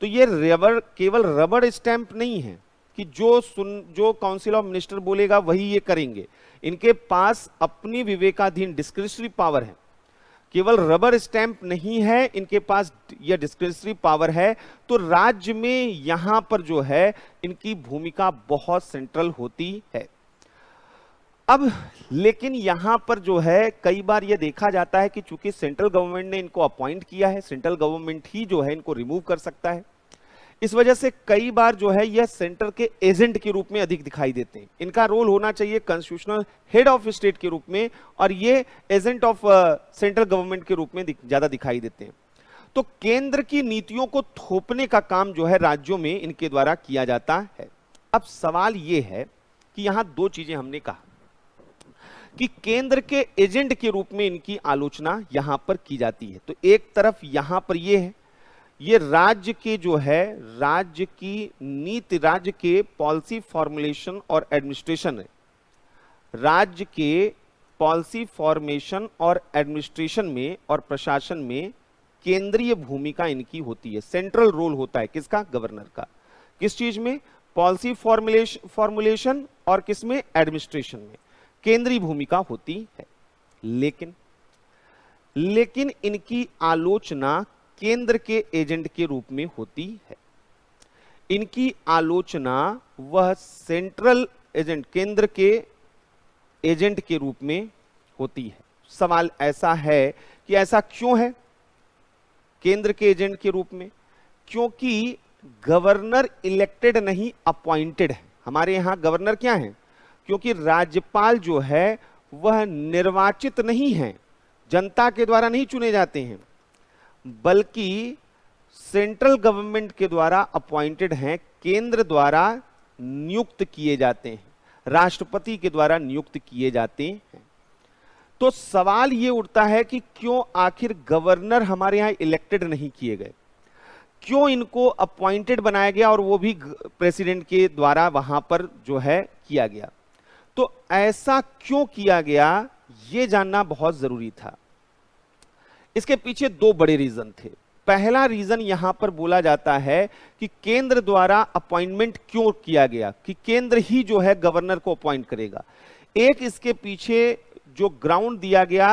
तो ये रबर केवल रबर स्टैंप नहीं है कि जो सुन जो काउंसिल ऑफ मिनिस्टर बोलेगा वही ये करेंगे इनके पास अपनी विवेकाधीन डिस्क्रिशनरी पावर है केवल रबर स्टैंप नहीं है इनके पास यह डिस्क्रिशनरी पावर है तो राज्य में यहां पर जो है इनकी भूमिका बहुत सेंट्रल होती है अब लेकिन यहां पर जो है कई बार यह देखा जाता है कि चूंकि सेंट्रल गवर्नमेंट ने इनको अपॉइंट किया है सेंट्रल गवर्नमेंट ही जो है इनको रिमूव कर सकता है इस वजह से कई बार जो है यह सेंटर के एजेंट के रूप में अधिक दिखाई देते हैं इनका रोल होना चाहिए कॉन्स्टिट्यूशनल हेड ऑफ स्टेट के रूप में और ये एजेंट ऑफ सेंट्रल गवर्नमेंट के रूप में ज्यादा दिखाई देते हैं तो केंद्र की नीतियों को थोपने का काम जो है राज्यों में इनके द्वारा किया जाता है अब सवाल यह है कि यहां दो चीजें हमने कहा कि केंद्र के एजेंट के रूप में इनकी आलोचना यहां पर की जाती है तो एक तरफ यहां पर यह है ये राज्य के जो है राज्य की नीति राज्य के पॉलिसी फॉर्मुलेशन और एडमिनिस्ट्रेशन है राज्य के पॉलिसी फॉर्मेशन और एडमिनिस्ट्रेशन में और प्रशासन में केंद्रीय भूमिका इनकी होती है सेंट्रल रोल होता है किसका गवर्नर का किस चीज में पॉलिसी फॉर्मुलेशन फॉर्मुलेशन और किस में एडमिनिस्ट्रेशन में केंद्रीय भूमिका होती है लेकिन लेकिन इनकी आलोचना केंद्र के एजेंट के रूप में होती है इनकी आलोचना वह सेंट्रल एजेंट केंद्र के एजेंट के रूप में होती है सवाल ऐसा है कि ऐसा क्यों है केंद्र के एजेंट के रूप में क्योंकि गवर्नर इलेक्टेड नहीं अपॉइंटेड है हमारे यहां गवर्नर क्या है क्योंकि राज्यपाल जो है वह निर्वाचित नहीं है जनता के द्वारा नहीं चुने जाते हैं बल्कि सेंट्रल गवर्नमेंट के द्वारा अपॉइंटेड हैं केंद्र द्वारा नियुक्त किए जाते हैं राष्ट्रपति के द्वारा नियुक्त किए जाते हैं तो सवाल यह उठता है कि क्यों आखिर गवर्नर हमारे यहां इलेक्टेड नहीं किए गए क्यों इनको अपॉइंटेड बनाया गया और वो भी प्रेसिडेंट के द्वारा वहां पर जो है किया गया तो ऐसा क्यों किया गया यह जानना बहुत जरूरी था इसके पीछे दो बड़े रीजन थे पहला रीजन यहां पर बोला जाता है कि केंद्र द्वारा अपॉइंटमेंट क्यों किया गया कि केंद्र ही जो है गवर्नर को अपॉइंट करेगा एक इसके पीछे जो ग्राउंड दिया गया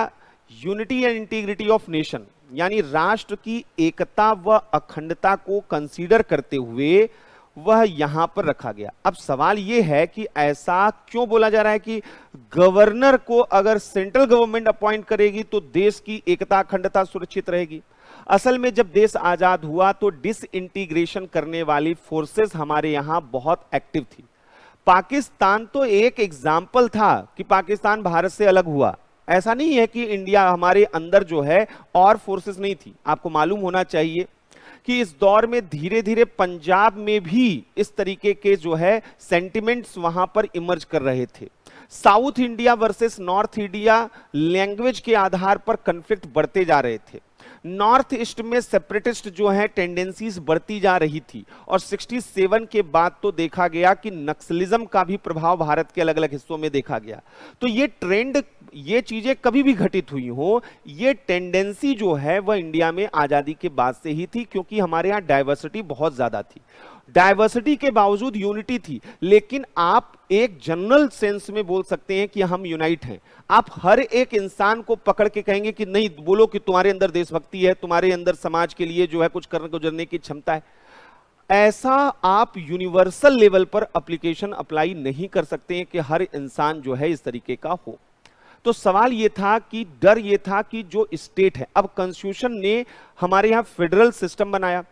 unity and integrity of nation यानी राष्ट्र की एकता व अखंडता को कंसीडर करते हुए वह यहां पर रखा गया अब सवाल यह है कि ऐसा क्यों बोला जा रहा है कि गवर्नर को अगर सेंट्रल गवर्नमेंट अपॉइंट करेगी तो देश की एकता अखंडता सुरक्षित रहेगी असल में जब देश आजाद हुआ तो डिसइंटीग्रेशन करने वाली फोर्सेस हमारे यहां बहुत एक्टिव थी पाकिस्तान तो एक एग्जाम्पल था कि पाकिस्तान भारत से अलग हुआ ऐसा नहीं है कि इंडिया हमारे अंदर जो है और फोर्सेस नहीं थी आपको मालूम होना चाहिए कि इस दौर में धीरे धीरे पंजाब में भी इस तरीके के जो है सेंटिमेंट्स वहां पर इमर्ज कर रहे थे South India versus North India language के आधार पर कंफ्लिक्ट बढ़ते जा रहे थे नॉर्थ ईस्ट में सेपरेटिस्ट जो है टेंडेंसीज बढ़ती जा रही थी और 67 के बाद तो देखा गया कि नक्सलिज्म का भी प्रभाव भारत के अलग अलग हिस्सों में देखा गया तो ये ट्रेंड ये चीजें कभी भी घटित हुई हो ये टेंडेंसी जो है वह इंडिया में आजादी के बाद से ही थी क्योंकि हमारे यहाँ डायवर्सिटी बहुत ज्यादा थी डायवर्सिटी के बावजूद यूनिटी थी लेकिन आप एक जनरल सेंस में बोल सकते हैं कि हम यूनाइट हैं आप हर एक इंसान को पकड़ के कहेंगे कि नहीं बोलो कि तुम्हारे अंदर देशभक्ति है तुम्हारे अंदर समाज के लिए जो है कुछ करने गुजरने की क्षमता है ऐसा आप यूनिवर्सल लेवल पर अप्लीकेशन अप्लाई नहीं कर सकते हैं कि हर इंसान जो है इस तरीके का हो तो सवाल यह था कि डर यह था कि जो स्टेट है अब कॉन्स्टिट्यूशन ने हमारे यहां फेडरल सिस्टम बनाया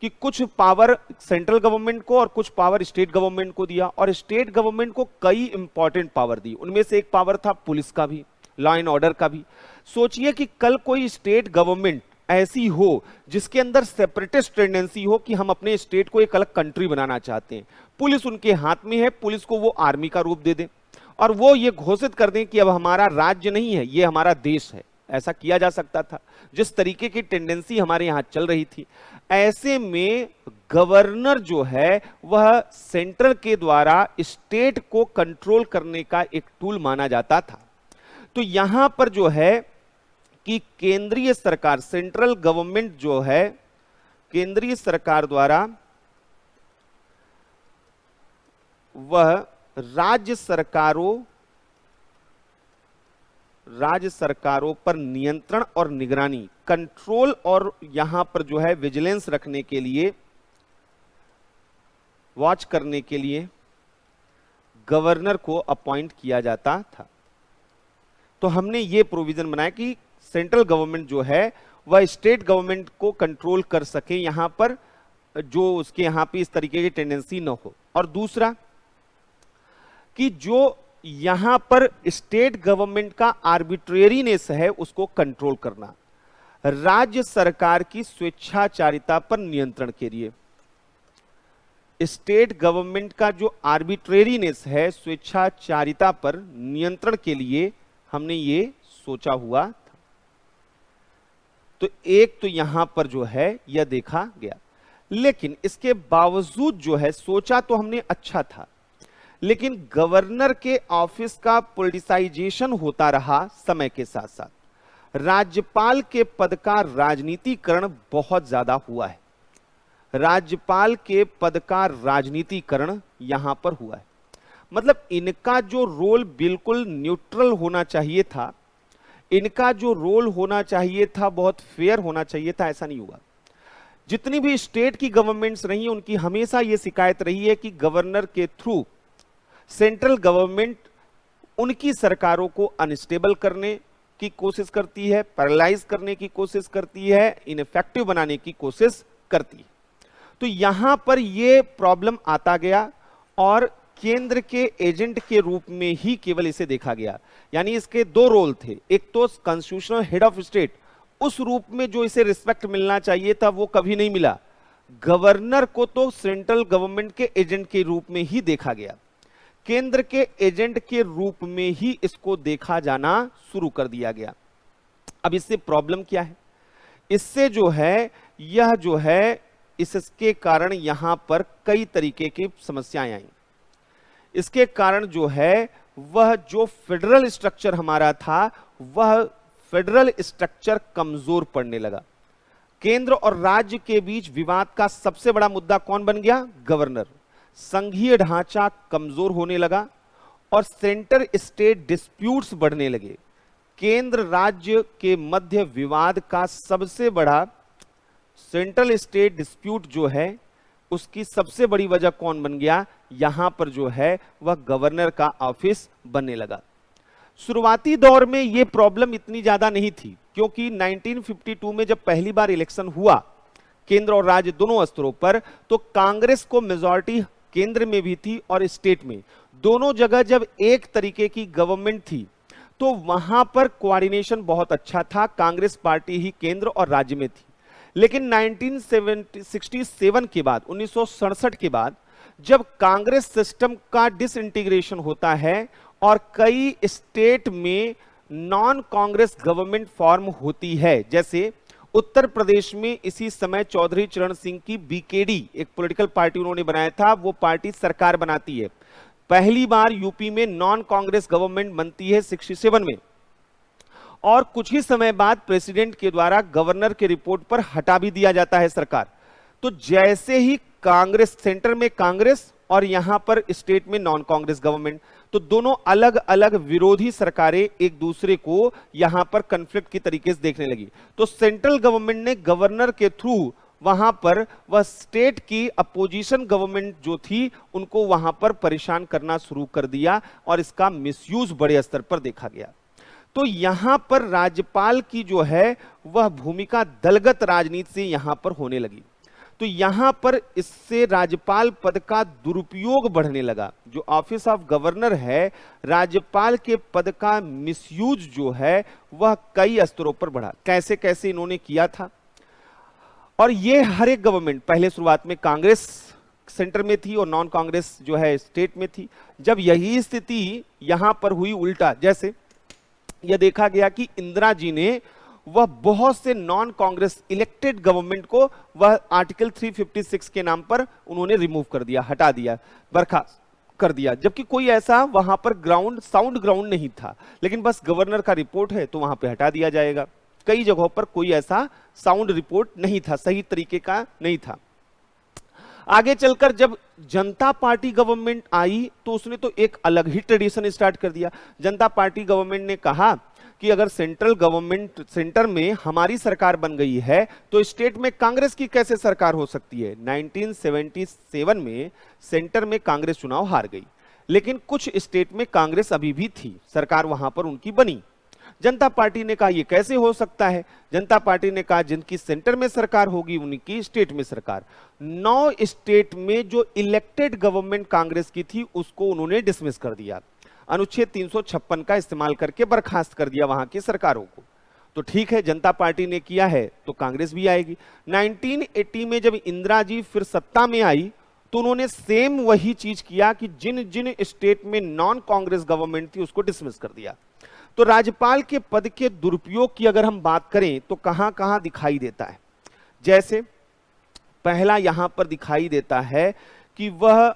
कि कुछ पावर सेंट्रल गवर्नमेंट को और कुछ पावर स्टेट गवर्नमेंट को दिया और स्टेट गवर्नमेंट को कई इंपॉर्टेंट पावर दी उनमें से एक पावर था पुलिस का भी लॉ एंड ऑर्डर का भी सोचिए कि कल कोई स्टेट गवर्नमेंट ऐसी हो जिसके अंदर सेपरेटिस्ट टेंडेंसी हो कि हम अपने स्टेट को एक अलग कंट्री बनाना चाहते हैं पुलिस उनके हाथ में है पुलिस को वो आर्मी का रूप दे दें और वो ये घोषित कर दें कि अब हमारा राज्य नहीं है ये हमारा देश है ऐसा किया जा सकता था जिस तरीके की टेंडेंसी हमारे यहां चल रही थी ऐसे में गवर्नर जो है वह सेंटर के द्वारा स्टेट को कंट्रोल करने का एक टूल माना जाता था तो यहां पर जो है कि केंद्रीय सरकार सेंट्रल गवर्नमेंट जो है केंद्रीय सरकार द्वारा वह राज्य सरकारों राज्य सरकारों पर नियंत्रण और निगरानी कंट्रोल और यहां पर जो है विजिलेंस रखने के लिए वॉच करने के लिए गवर्नर को अपॉइंट किया जाता था तो हमने ये प्रोविजन बनाया कि सेंट्रल गवर्नमेंट जो है वह स्टेट गवर्नमेंट को कंट्रोल कर सके यहां पर जो उसके यहां पे इस तरीके की टेंडेंसी न हो और दूसरा कि जो यहां पर स्टेट गवर्नमेंट का आर्बिट्रेरीनेस है उसको कंट्रोल करना राज्य सरकार की स्वेच्छाचारिता पर नियंत्रण के लिए स्टेट गवर्नमेंट का जो आर्बिट्रेरीनेस है स्वेच्छाचारिता पर नियंत्रण के लिए हमने ये सोचा हुआ था तो एक तो यहां पर जो है यह देखा गया लेकिन इसके बावजूद जो है सोचा तो हमने अच्छा था लेकिन गवर्नर के ऑफिस का पोलिटिसाइजेशन होता रहा समय के साथ साथ राज्यपाल के पद का राजनीतिकरण बहुत ज्यादा हुआ है राज्यपाल के पद का राजनीतिकरण यहां पर हुआ है मतलब इनका जो रोल बिल्कुल न्यूट्रल होना चाहिए था इनका जो रोल होना चाहिए था बहुत फेयर होना चाहिए था ऐसा नहीं हुआ जितनी भी स्टेट की गवर्नमेंट्स रही उनकी हमेशा यह शिकायत रही है कि गवर्नर के थ्रू सेंट्रल गवर्नमेंट उनकी सरकारों को अनस्टेबल करने की कोशिश करती है पैरालाइज करने की कोशिश करती है इनफेक्टिव बनाने की कोशिश करती है तो यहां पर यह प्रॉब्लम आता गया और केंद्र के एजेंट के रूप में ही केवल इसे देखा गया यानी इसके दो रोल थे एक तो कॉन्स्टिट्यूशनल हेड ऑफ स्टेट उस रूप में जो इसे रिस्पेक्ट मिलना चाहिए था वो कभी नहीं मिला गवर्नर को तो सेंट्रल गवर्नमेंट के एजेंट के रूप में ही देखा गया केंद्र के एजेंट के रूप में ही इसको देखा जाना शुरू कर दिया गया अब इससे प्रॉब्लम क्या है इससे जो है यह जो है इसके कारण यहां पर कई तरीके की समस्याएं आई इसके कारण जो है वह जो फेडरल स्ट्रक्चर हमारा था वह फेडरल स्ट्रक्चर कमजोर पड़ने लगा केंद्र और राज्य के बीच विवाद का सबसे बड़ा मुद्दा कौन बन गया गवर्नर संघीय ढांचा कमजोर होने लगा और सेंटर स्टेट डिस्प्यूट्स बढ़ने लगे केंद्र राज्य के मध्य विवाद का सबसे बड़ा सेंट्रल स्टेट डिस्प्यूट जो है उसकी सबसे बड़ी वजह कौन बन गया यहां पर जो है वह गवर्नर का ऑफिस बनने लगा शुरुआती दौर में यह प्रॉब्लम इतनी ज्यादा नहीं थी क्योंकि 1952 में जब पहली बार इलेक्शन हुआ केंद्र और राज्य दोनों स्तरों पर तो कांग्रेस को मेजोरिटी केंद्र में भी थी और स्टेट में दोनों जगह जब एक तरीके की गवर्नमेंट थी तो वहां पर कोऑर्डिनेशन बहुत अच्छा था कांग्रेस पार्टी ही केंद्र और राज्य में थी लेकिन 1967 के बाद उन्नीस के बाद जब कांग्रेस सिस्टम का डिसइंटीग्रेशन होता है और कई स्टेट में नॉन कांग्रेस गवर्नमेंट फॉर्म होती है जैसे उत्तर प्रदेश में इसी समय चौधरी चरण सिंह की बीकेडी एक पॉलिटिकल पार्टी उन्होंने बनाया था वो पार्टी सरकार बनाती है पहली बार यूपी में नॉन कांग्रेस गवर्नमेंट बनती है सिक्सटी सेवन में और कुछ ही समय बाद प्रेसिडेंट के द्वारा गवर्नर के रिपोर्ट पर हटा भी दिया जाता है सरकार तो जैसे ही कांग्रेस सेंटर में कांग्रेस और यहां पर स्टेट में नॉन कांग्रेस गवर्नमेंट तो दोनों अलग अलग विरोधी सरकारें एक दूसरे को यहां पर कंफ्लिक्ट की तरीके से देखने लगी तो सेंट्रल गवर्नमेंट ने गवर्नर के थ्रू वहां पर वह स्टेट की अपोजिशन गवर्नमेंट जो थी उनको वहां पर परेशान करना शुरू कर दिया और इसका मिसयूज बड़े स्तर पर देखा गया तो यहां पर राज्यपाल की जो है वह भूमिका दलगत राजनीति से यहां पर होने लगी तो यहां पर इससे राज्यपाल पद का दुरुपयोग बढ़ने लगा जो ऑफिस ऑफ गवर्नर है राज्यपाल के पद का मिसयूज जो है वह कई स्तरों पर बढ़ा कैसे कैसे इन्होंने किया था और यह हर एक गवर्नमेंट पहले शुरुआत में कांग्रेस सेंटर में थी और नॉन कांग्रेस जो है स्टेट में थी जब यही स्थिति यहां पर हुई उल्टा जैसे यह देखा गया कि इंदिरा जी ने वह बहुत से नॉन कांग्रेस इलेक्टेड गवर्नमेंट को वह आर्टिकल 356 के नाम पर उन्होंने रिमूव कर दिया हटा दिया बर्खास्त कर दिया जबकि कोई ऐसा वहां पर ग्राउंड साउंड ग्राउंड नहीं था लेकिन बस गवर्नर का रिपोर्ट है तो वहां पर हटा दिया जाएगा कई जगहों पर कोई ऐसा साउंड रिपोर्ट नहीं था सही तरीके का नहीं था आगे चलकर जब जनता पार्टी गवर्नमेंट आई तो उसने तो एक अलग ही ट्रेडिशन स्टार्ट कर दिया जनता पार्टी गवर्नमेंट ने कहा कि अगर सेंट्रल गवर्नमेंट सेंटर में हमारी सरकार बन गई है तो स्टेट में कांग्रेस की कैसे सरकार हो सकती है 1977 में सेंटर में कांग्रेस चुनाव हार गई लेकिन कुछ स्टेट में कांग्रेस अभी भी थी सरकार वहां पर उनकी बनी जनता पार्टी ने कहा यह कैसे हो सकता है जनता पार्टी ने कहा जिनकी सेंटर में सरकार होगी उनकी स्टेट में सरकार नौ स्टेट में जो इलेक्टेड गवर्नमेंट कांग्रेस की थी उसको उन्होंने डिसमिस कर दिया अनुच्छेद 356 का इस्तेमाल करके बर्खास्त कर दिया वहां की सरकारों को तो ठीक है जनता पार्टी ने किया है तो कांग्रेस भी आएगी 1980 में जब इंदिरा जी फिर सत्ता में आई तो उन्होंने सेम वही चीज किया कि जिन जिन स्टेट में नॉन कांग्रेस गवर्नमेंट थी उसको डिसमिस कर दिया तो राज्यपाल के पद के दुरुपयोग की अगर हम बात करें तो कहां कहां दिखाई देता है जैसे पहला यहां पर दिखाई देता है कि वह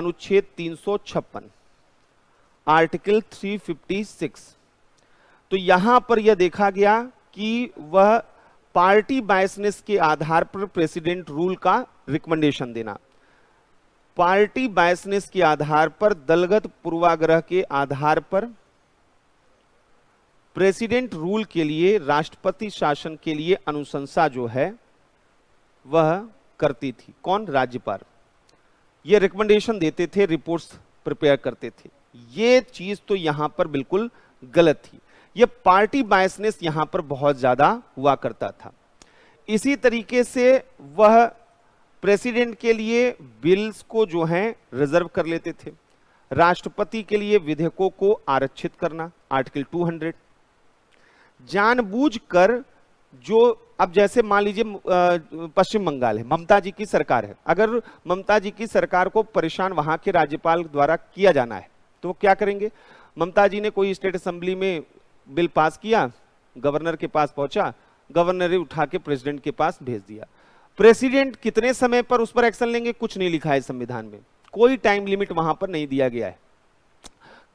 अनुच्छेद 356 आर्टिकल 356 तो यहां पर यह देखा गया कि वह पार्टी बायसनेस के आधार पर प्रेसिडेंट रूल का रिकमेंडेशन देना पार्टी बायसनेस के आधार पर दलगत पूर्वाग्रह के आधार पर प्रेसिडेंट रूल के लिए राष्ट्रपति शासन के लिए अनुशंसा जो है वह करती थी कौन राज्यपाल ये रिकमेंडेशन देते थे रिपोर्ट्स प्रिपेयर करते थे ये चीज तो यहां पर बिल्कुल गलत थी ये पार्टी बायसनेस यहां पर बहुत ज्यादा हुआ करता था इसी तरीके से वह प्रेसिडेंट के लिए बिल्स को जो है रिजर्व कर लेते थे राष्ट्रपति के लिए विधेयकों को आरक्षित करना आर्टिकल 200 जानबूझकर जो अब जैसे मान लीजिए पश्चिम बंगाल है ममता जी की सरकार है अगर ममता जी की सरकार को परेशान वहां के राज्यपाल द्वारा किया जाना है तो वो क्या करेंगे ममता जी ने कोई स्टेट असेंबली में बिल पास किया गवर्नर के पास पहुंचा गवर्नर ने उठा के प्रेसिडेंट के पास भेज दिया प्रेसिडेंट कितने समय पर उस पर एक्शन लेंगे कुछ नहीं लिखा है संविधान में कोई टाइम लिमिट वहां पर नहीं दिया गया है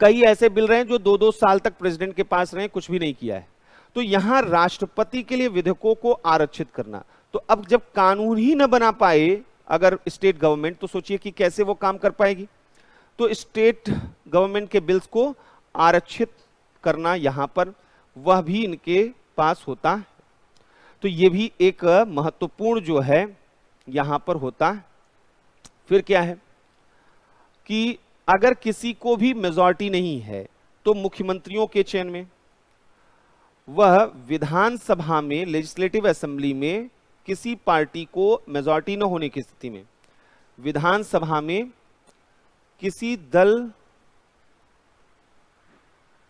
कई ऐसे बिल रहे हैं जो दो दो साल तक प्रेसिडेंट के पास रहे कुछ भी नहीं किया है तो यहां राष्ट्रपति के लिए विधेयकों को आरक्षित करना तो अब जब कानून ही न बना पाए अगर स्टेट गवर्नमेंट तो सोचिए कि कैसे वो काम कर पाएगी तो स्टेट गवर्नमेंट के बिल्स को आरक्षित करना यहां पर वह भी इनके पास होता है तो ये भी एक महत्वपूर्ण जो है यहां पर होता है फिर क्या है कि अगर किसी को भी मेजॉरिटी नहीं है तो मुख्यमंत्रियों के चयन में वह विधानसभा में लेजिस्लेटिव असेंबली में किसी पार्टी को मेजॉरिटी न होने की स्थिति में विधानसभा में किसी दल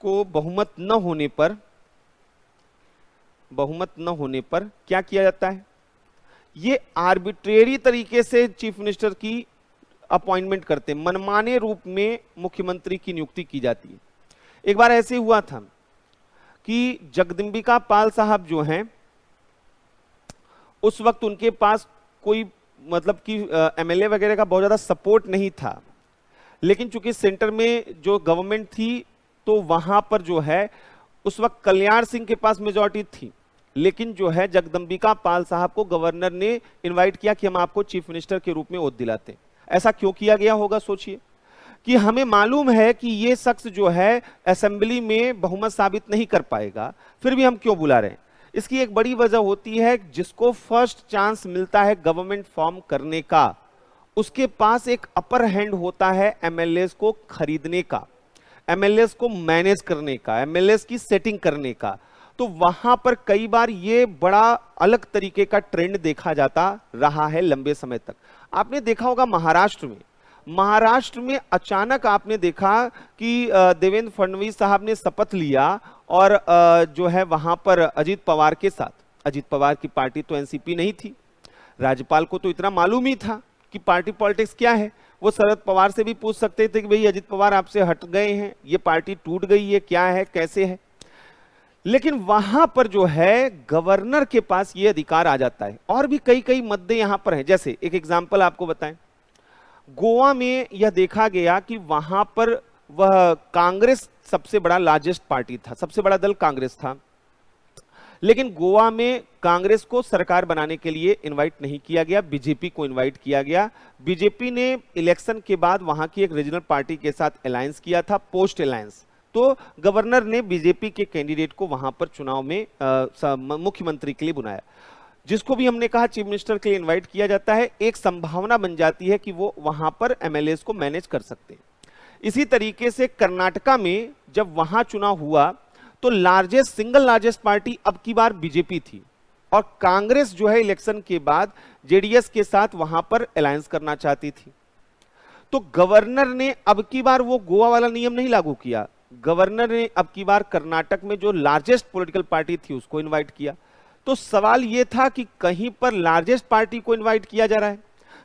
को बहुमत न होने पर बहुमत न होने पर क्या किया जाता है ये आर्बिट्रेरी तरीके से चीफ मिनिस्टर की अपॉइंटमेंट करते हैं मनमाने रूप में मुख्यमंत्री की नियुक्ति की जाती है एक बार ऐसे हुआ था कि जगदम्बिका पाल साहब जो हैं उस वक्त उनके पास कोई मतलब कि एमएलए वगैरह का बहुत ज़्यादा सपोर्ट नहीं था लेकिन चूंकि सेंटर में जो गवर्नमेंट थी तो वहां पर जो है उस वक्त कल्याण सिंह के पास मेजोरिटी थी लेकिन जो है जगदम्बिका पाल साहब को गवर्नर ने इनवाइट किया कि हम आपको चीफ मिनिस्टर के रूप में ओद दिलाते ऐसा क्यों किया गया होगा सोचिए कि हमें मालूम है कि ये शख्स जो है असेंबली में बहुमत साबित नहीं कर पाएगा फिर भी हम क्यों बुला रहे हैं इसकी एक बड़ी वजह होती है जिसको फर्स्ट चांस मिलता है गवर्नमेंट फॉर्म करने का उसके पास एक अपर हैंड होता है एमएलएस को खरीदने का एमएलएस को मैनेज करने का एमएलएस की सेटिंग करने का तो वहां पर कई बार ये बड़ा अलग तरीके का ट्रेंड देखा जाता रहा है लंबे समय तक आपने देखा होगा महाराष्ट्र में महाराष्ट्र में अचानक आपने देखा कि देवेंद्र फडणवीस साहब ने शपथ लिया और जो है वहां पर अजीत पवार के साथ अजीत पवार की पार्टी तो एनसीपी नहीं थी राज्यपाल को तो इतना मालूम ही था कि पार्टी पॉलिटिक्स क्या है वो शरद पवार से भी पूछ सकते थे कि भाई अजित पवार आपसे हट गए हैं ये पार्टी टूट गई है क्या है कैसे है लेकिन वहां पर जो है गवर्नर के पास ये अधिकार आ जाता है और भी कई कई मुद्दे यहां पर हैं जैसे एक एग्जाम्पल आपको बताएं गोवा में यह देखा गया कि वहां पर वह कांग्रेस सबसे बड़ा लार्जेस्ट पार्टी था सबसे बड़ा दल कांग्रेस था लेकिन गोवा में कांग्रेस को सरकार बनाने के लिए इनवाइट नहीं किया गया बीजेपी को इनवाइट किया गया बीजेपी ने इलेक्शन के बाद वहां की एक रीजनल पार्टी के साथ अलायंस किया था पोस्ट अलायंस तो गवर्नर ने बीजेपी के कैंडिडेट को वहां पर चुनाव में मुख्यमंत्री के लिए बुलाया जिसको भी हमने कहा चीफ मिनिस्टर के लिए इनवाइट किया जाता है एक संभावना बन जाती है कि वो वहां पर एमएलए को मैनेज कर सकते हैं इसी तरीके से कर्नाटका में जब वहां चुनाव हुआ तो लार्जेस्ट सिंगल लार्जेस्ट पार्टी अब की बार बीजेपी थी और कांग्रेस जो है इलेक्शन के बाद जेडीएस के साथ वहां पर अलायंस करना चाहती थी तो गवर्नर ने अब की बार वो गोवा वाला नियम नहीं लागू किया गवर्नर ने अब की बार कर्नाटक में जो लार्जेस्ट पॉलिटिकल पार्टी थी उसको इनवाइट किया तो सवाल ये था कि कहीं पर लार्जेस्ट पार्टी को इनवाइट किया जा रहा है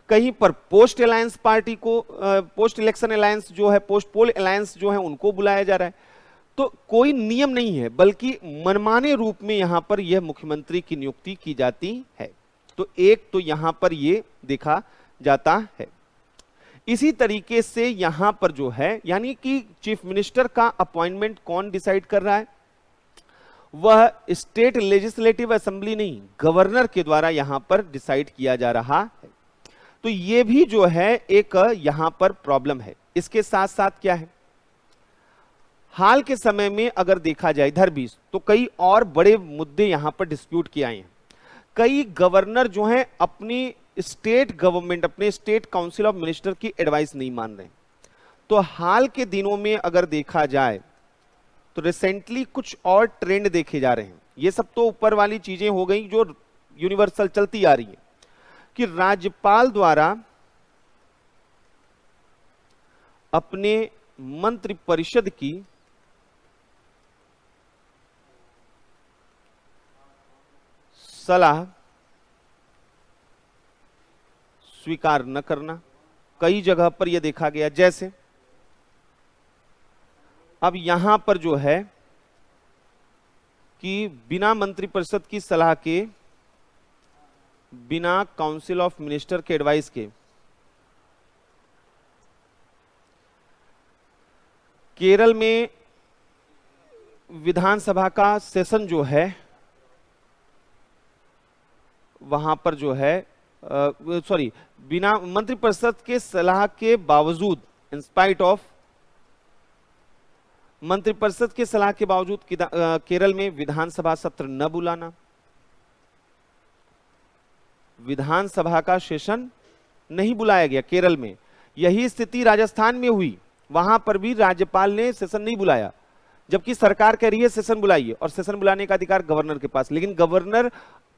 कहीं पर पोस्ट अलायंस पार्टी को पोस्ट इलेक्शन अलायंस जो है पोस्ट पोल अलायंस जो है उनको बुलाया जा रहा है तो कोई नियम नहीं है बल्कि मनमाने रूप में यहां पर यह मुख्यमंत्री की नियुक्ति की जाती है तो एक तो यहां पर यह देखा जाता है इसी तरीके से यहां पर जो है यानी कि चीफ मिनिस्टर का अपॉइंटमेंट कौन डिसाइड कर रहा है वह स्टेट लेजिस्लेटिव असेंबली नहीं गवर्नर के द्वारा यहां पर डिसाइड किया जा रहा है तो यह भी जो है एक यहां पर प्रॉब्लम है इसके साथ साथ क्या है हाल के समय में अगर देखा जाए इधर भी तो कई और बड़े मुद्दे यहाँ पर डिस्प्यूट किए आए हैं कई गवर्नर जो हैं अपनी स्टेट गवर्नमेंट अपने स्टेट काउंसिल ऑफ मिनिस्टर की एडवाइस नहीं मान रहे तो हाल के दिनों में अगर देखा जाए तो रिसेंटली कुछ और ट्रेंड देखे जा रहे हैं ये सब तो ऊपर वाली चीजें हो गई जो यूनिवर्सल चलती आ रही है कि राज्यपाल द्वारा अपने मंत्रिपरिषद की सलाह स्वीकार न करना कई जगह पर यह देखा गया जैसे अब यहां पर जो है कि बिना मंत्रिपरिषद की सलाह के बिना काउंसिल ऑफ मिनिस्टर के एडवाइस के केरल में विधानसभा का सेशन जो है वहां पर जो है सॉरी बिना मंत्रिपरिषद के सलाह के बावजूद इंस्पाइट ऑफ मंत्रिपरिषद के सलाह के बावजूद केरल में विधानसभा सत्र न बुलाना विधानसभा का सेशन नहीं बुलाया गया केरल में यही स्थिति राजस्थान में हुई वहां पर भी राज्यपाल ने सेशन नहीं बुलाया जबकि सरकार कह रही है सेशन बुलाइए और सेशन बुलाने का अधिकार गवर्नर के पास लेकिन गवर्नर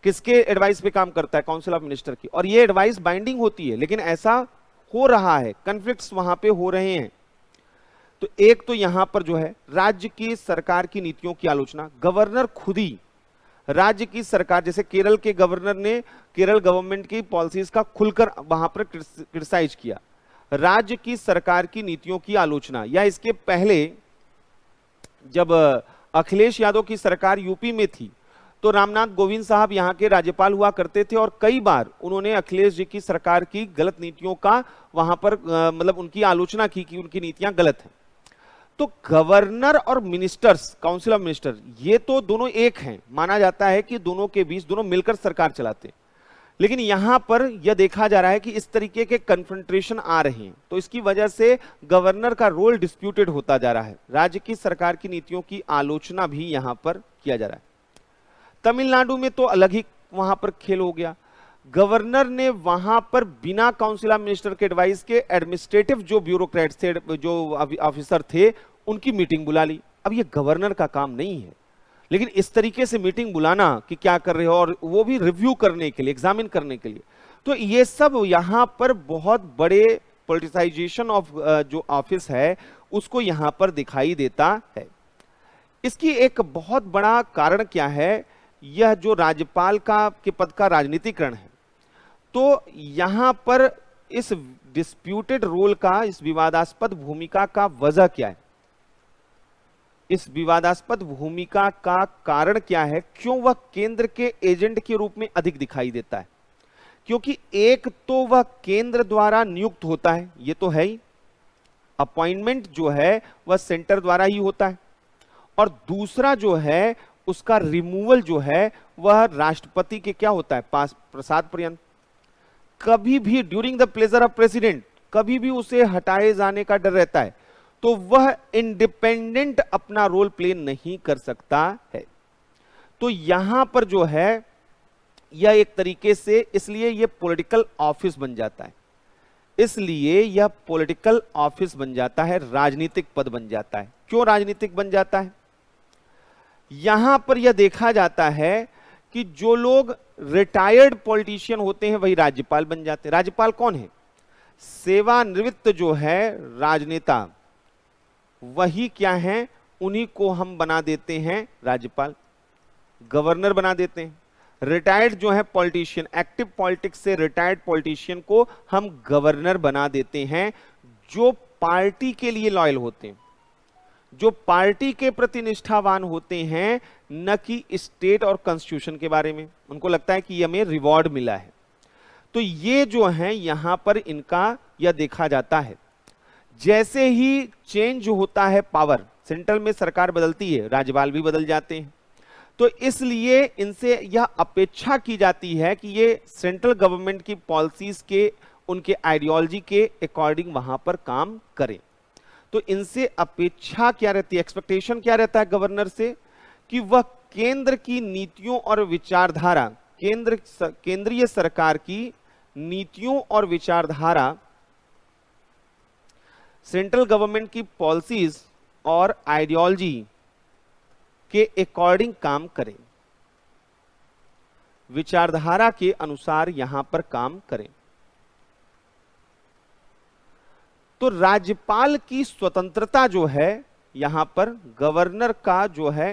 किसके एडवाइस पे काम करता है काउंसिल ऑफ मिनिस्टर की और ये एडवाइस बाइंडिंग होती है लेकिन ऐसा हो रहा है कन्फ्लिक्ट वहां पे हो रहे हैं तो एक तो यहां पर जो है राज्य की सरकार की नीतियों की आलोचना गवर्नर खुद ही राज्य की सरकार जैसे केरल के गवर्नर ने केरल गवर्नमेंट की पॉलिसीज का खुलकर वहां पर क्रिटिसाइज किया राज्य की सरकार की नीतियों की आलोचना या इसके पहले जब अखिलेश यादव की सरकार यूपी में थी तो रामनाथ गोविंद साहब यहाँ के राज्यपाल हुआ करते थे और कई बार उन्होंने अखिलेश जी की सरकार की गलत नीतियों का वहां पर मतलब उनकी आलोचना की कि उनकी नीतियां गलत हैं तो गवर्नर और मिनिस्टर्स काउंसिल ऑफ मिनिस्टर ये तो दोनों एक हैं माना जाता है कि दोनों के बीच दोनों मिलकर सरकार चलाते लेकिन यहां पर यह देखा जा रहा है कि इस तरीके के कन्फ्रंट्रेशन आ रहे हैं तो इसकी वजह से गवर्नर का रोल डिस्प्यूटेड होता जा रहा है राज्य की सरकार की नीतियों की आलोचना भी यहां पर किया जा रहा है तमिलनाडु में तो अलग ही वहां पर खेल हो गया गवर्नर ने वहां पर बिना काउंसिल मिनिस्टर के एडवाइस के एडमिनिस्ट्रेटिव जो ब्यूरोक्रेट थे जो ऑफिसर थे उनकी मीटिंग बुला ली अब ये गवर्नर का काम नहीं है लेकिन इस तरीके से मीटिंग बुलाना कि क्या कर रहे हो और वो भी रिव्यू करने के लिए एग्जामिन करने के लिए तो ये सब यहां पर बहुत बड़े पोलिटिसाइजेशन ऑफ जो ऑफिस है उसको यहां पर दिखाई देता है इसकी एक बहुत बड़ा कारण क्या है यह जो राज्यपाल का के पद का राजनीतिकरण है तो यहाँ पर इस डिस्प्यूटेड रोल का इस विवादास्पद भूमिका का वजह क्या है इस विवादास्पद भूमिका का कारण क्या है क्यों वह केंद्र के एजेंट के रूप में अधिक दिखाई देता है क्योंकि एक तो वह केंद्र द्वारा नियुक्त होता है यह तो है ही अपॉइंटमेंट जो है वह सेंटर द्वारा ही होता है और दूसरा जो है उसका रिमूवल जो है वह राष्ट्रपति के क्या होता है पास प्रसाद पर्यंत कभी भी during the pleasure of president कभी भी उसे हटाए जाने का डर रहता है तो वह इंडिपेंडेंट अपना रोल प्ले नहीं कर सकता है तो यहां पर जो है यह एक तरीके से इसलिए यह पॉलिटिकल ऑफिस बन जाता है इसलिए यह पॉलिटिकल ऑफिस बन जाता है राजनीतिक पद बन जाता है क्यों राजनीतिक बन जाता है यहां पर यह देखा जाता है कि जो लोग रिटायर्ड पॉलिटिशियन होते हैं वही राज्यपाल बन जाते हैं राज्यपाल कौन है सेवानिवृत्त जो है राजनेता वही क्या है उन्हीं को हम बना देते हैं राज्यपाल गवर्नर बना देते हैं रिटायर्ड जो है पॉलिटिशियन एक्टिव पॉलिटिक्स से रिटायर्ड पॉलिटिशियन को हम गवर्नर बना देते हैं जो पार्टी के लिए लॉयल होते हैं जो पार्टी के प्रति निष्ठावान होते हैं न कि स्टेट और कॉन्स्टिट्यूशन के बारे में उनको लगता है कि हमें रिवॉर्ड मिला है तो ये जो है यहां पर इनका यह देखा जाता है जैसे ही चेंज होता है पावर सेंट्रल में सरकार बदलती है राज्यपाल भी बदल जाते हैं तो इसलिए इनसे यह अपेक्षा की जाती है कि ये सेंट्रल गवर्नमेंट की पॉलिसीज के उनके आइडियोलॉजी के अकॉर्डिंग वहां पर काम करें तो इनसे अपेक्षा क्या रहती है एक्सपेक्टेशन क्या रहता है गवर्नर से कि वह केंद्र की नीतियों और विचारधारा केंद्र केंद्रीय सरकार की नीतियों और विचारधारा सेंट्रल गवर्नमेंट की पॉलिसीज और आइडियोलॉजी के अकॉर्डिंग काम करें विचारधारा के अनुसार यहां पर काम करें तो राज्यपाल की स्वतंत्रता जो है यहां पर गवर्नर का जो है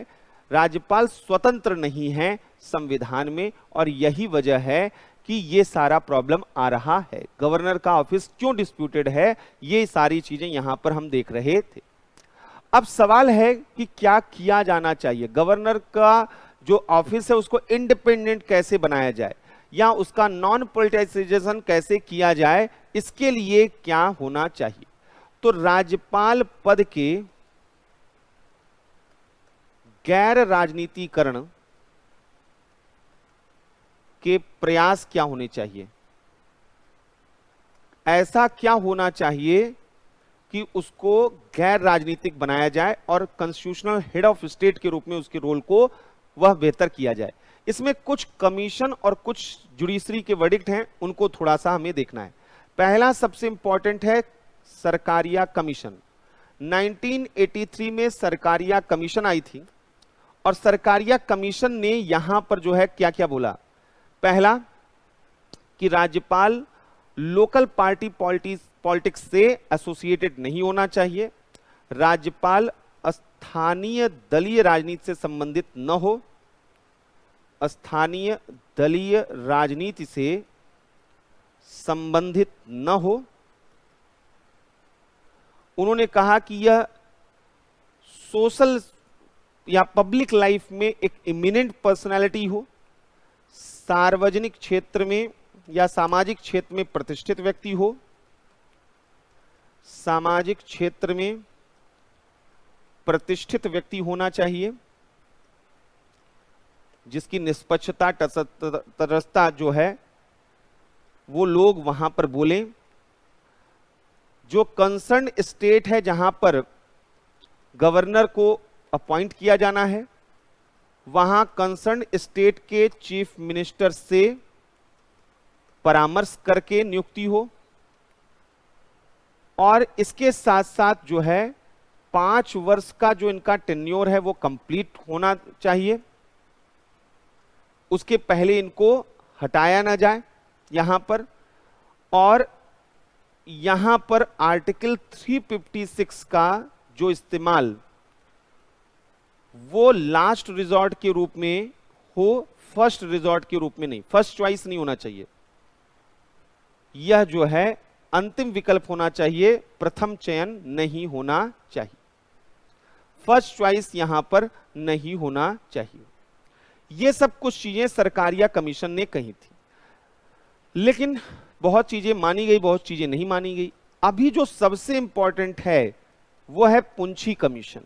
राज्यपाल स्वतंत्र नहीं है संविधान में और यही वजह है कि ये सारा प्रॉब्लम आ रहा है गवर्नर का ऑफिस क्यों डिस्प्यूटेड है ये सारी चीजें यहां पर हम देख रहे थे अब सवाल है कि क्या किया जाना चाहिए गवर्नर का जो ऑफिस है उसको इंडिपेंडेंट कैसे बनाया जाए या उसका नॉन पोलिटाइजेशन कैसे किया जाए इसके लिए क्या होना चाहिए तो राज्यपाल पद के गैर राजनीतिकरण के प्रयास क्या होने चाहिए ऐसा क्या होना चाहिए कि उसको गैर राजनीतिक बनाया जाए और कॉन्स्टिट्यूशनल हेड ऑफ स्टेट के रूप में उसके रोल को वह बेहतर किया जाए इसमें कुछ कमीशन और कुछ जुडिशरी के वर्डिक्ट हैं उनको थोड़ा सा हमें देखना है पहला सबसे इंपॉर्टेंट है सरकारिया कमीशन 1983 में सरकारिया कमीशन आई थी और सरकारिया कमीशन ने यहां पर जो है क्या क्या बोला पहला कि राज्यपाल लोकल पार्टी पॉलिटिक्स से एसोसिएटेड नहीं होना चाहिए राज्यपाल स्थानीय दलीय राजनीति से संबंधित न हो स्थानीय दलीय राजनीति से संबंधित न हो उन्होंने कहा कि यह सोशल या पब्लिक लाइफ में एक इमिनेंट पर्सनालिटी हो सार्वजनिक क्षेत्र में या सामाजिक क्षेत्र में प्रतिष्ठित व्यक्ति हो सामाजिक क्षेत्र में प्रतिष्ठित व्यक्ति होना चाहिए जिसकी निष्पक्षता तरसता जो है वो लोग वहां पर बोले जो कंसर्न स्टेट है जहां पर गवर्नर को अपॉइंट किया जाना है वहां कंसर्न स्टेट के चीफ मिनिस्टर से परामर्श करके नियुक्ति हो और इसके साथ साथ जो है पांच वर्ष का जो इनका टेन्योर है वो कंप्लीट होना चाहिए उसके पहले इनको हटाया ना जाए यहां पर और यहां पर आर्टिकल 356 का जो इस्तेमाल वो लास्ट रिजॉर्ट के रूप में हो फर्स्ट रिजॉर्ट के रूप में नहीं फर्स्ट चॉइस नहीं होना चाहिए यह जो है अंतिम विकल्प होना चाहिए प्रथम चयन नहीं होना चाहिए फर्स्ट चॉइस यहां पर नहीं होना चाहिए ये सब कुछ चीजें सरकारिया कमीशन ने कही थी लेकिन बहुत चीजें मानी गई बहुत चीजें नहीं मानी गई अभी जो सबसे इंपॉर्टेंट है वो है पुंछी कमीशन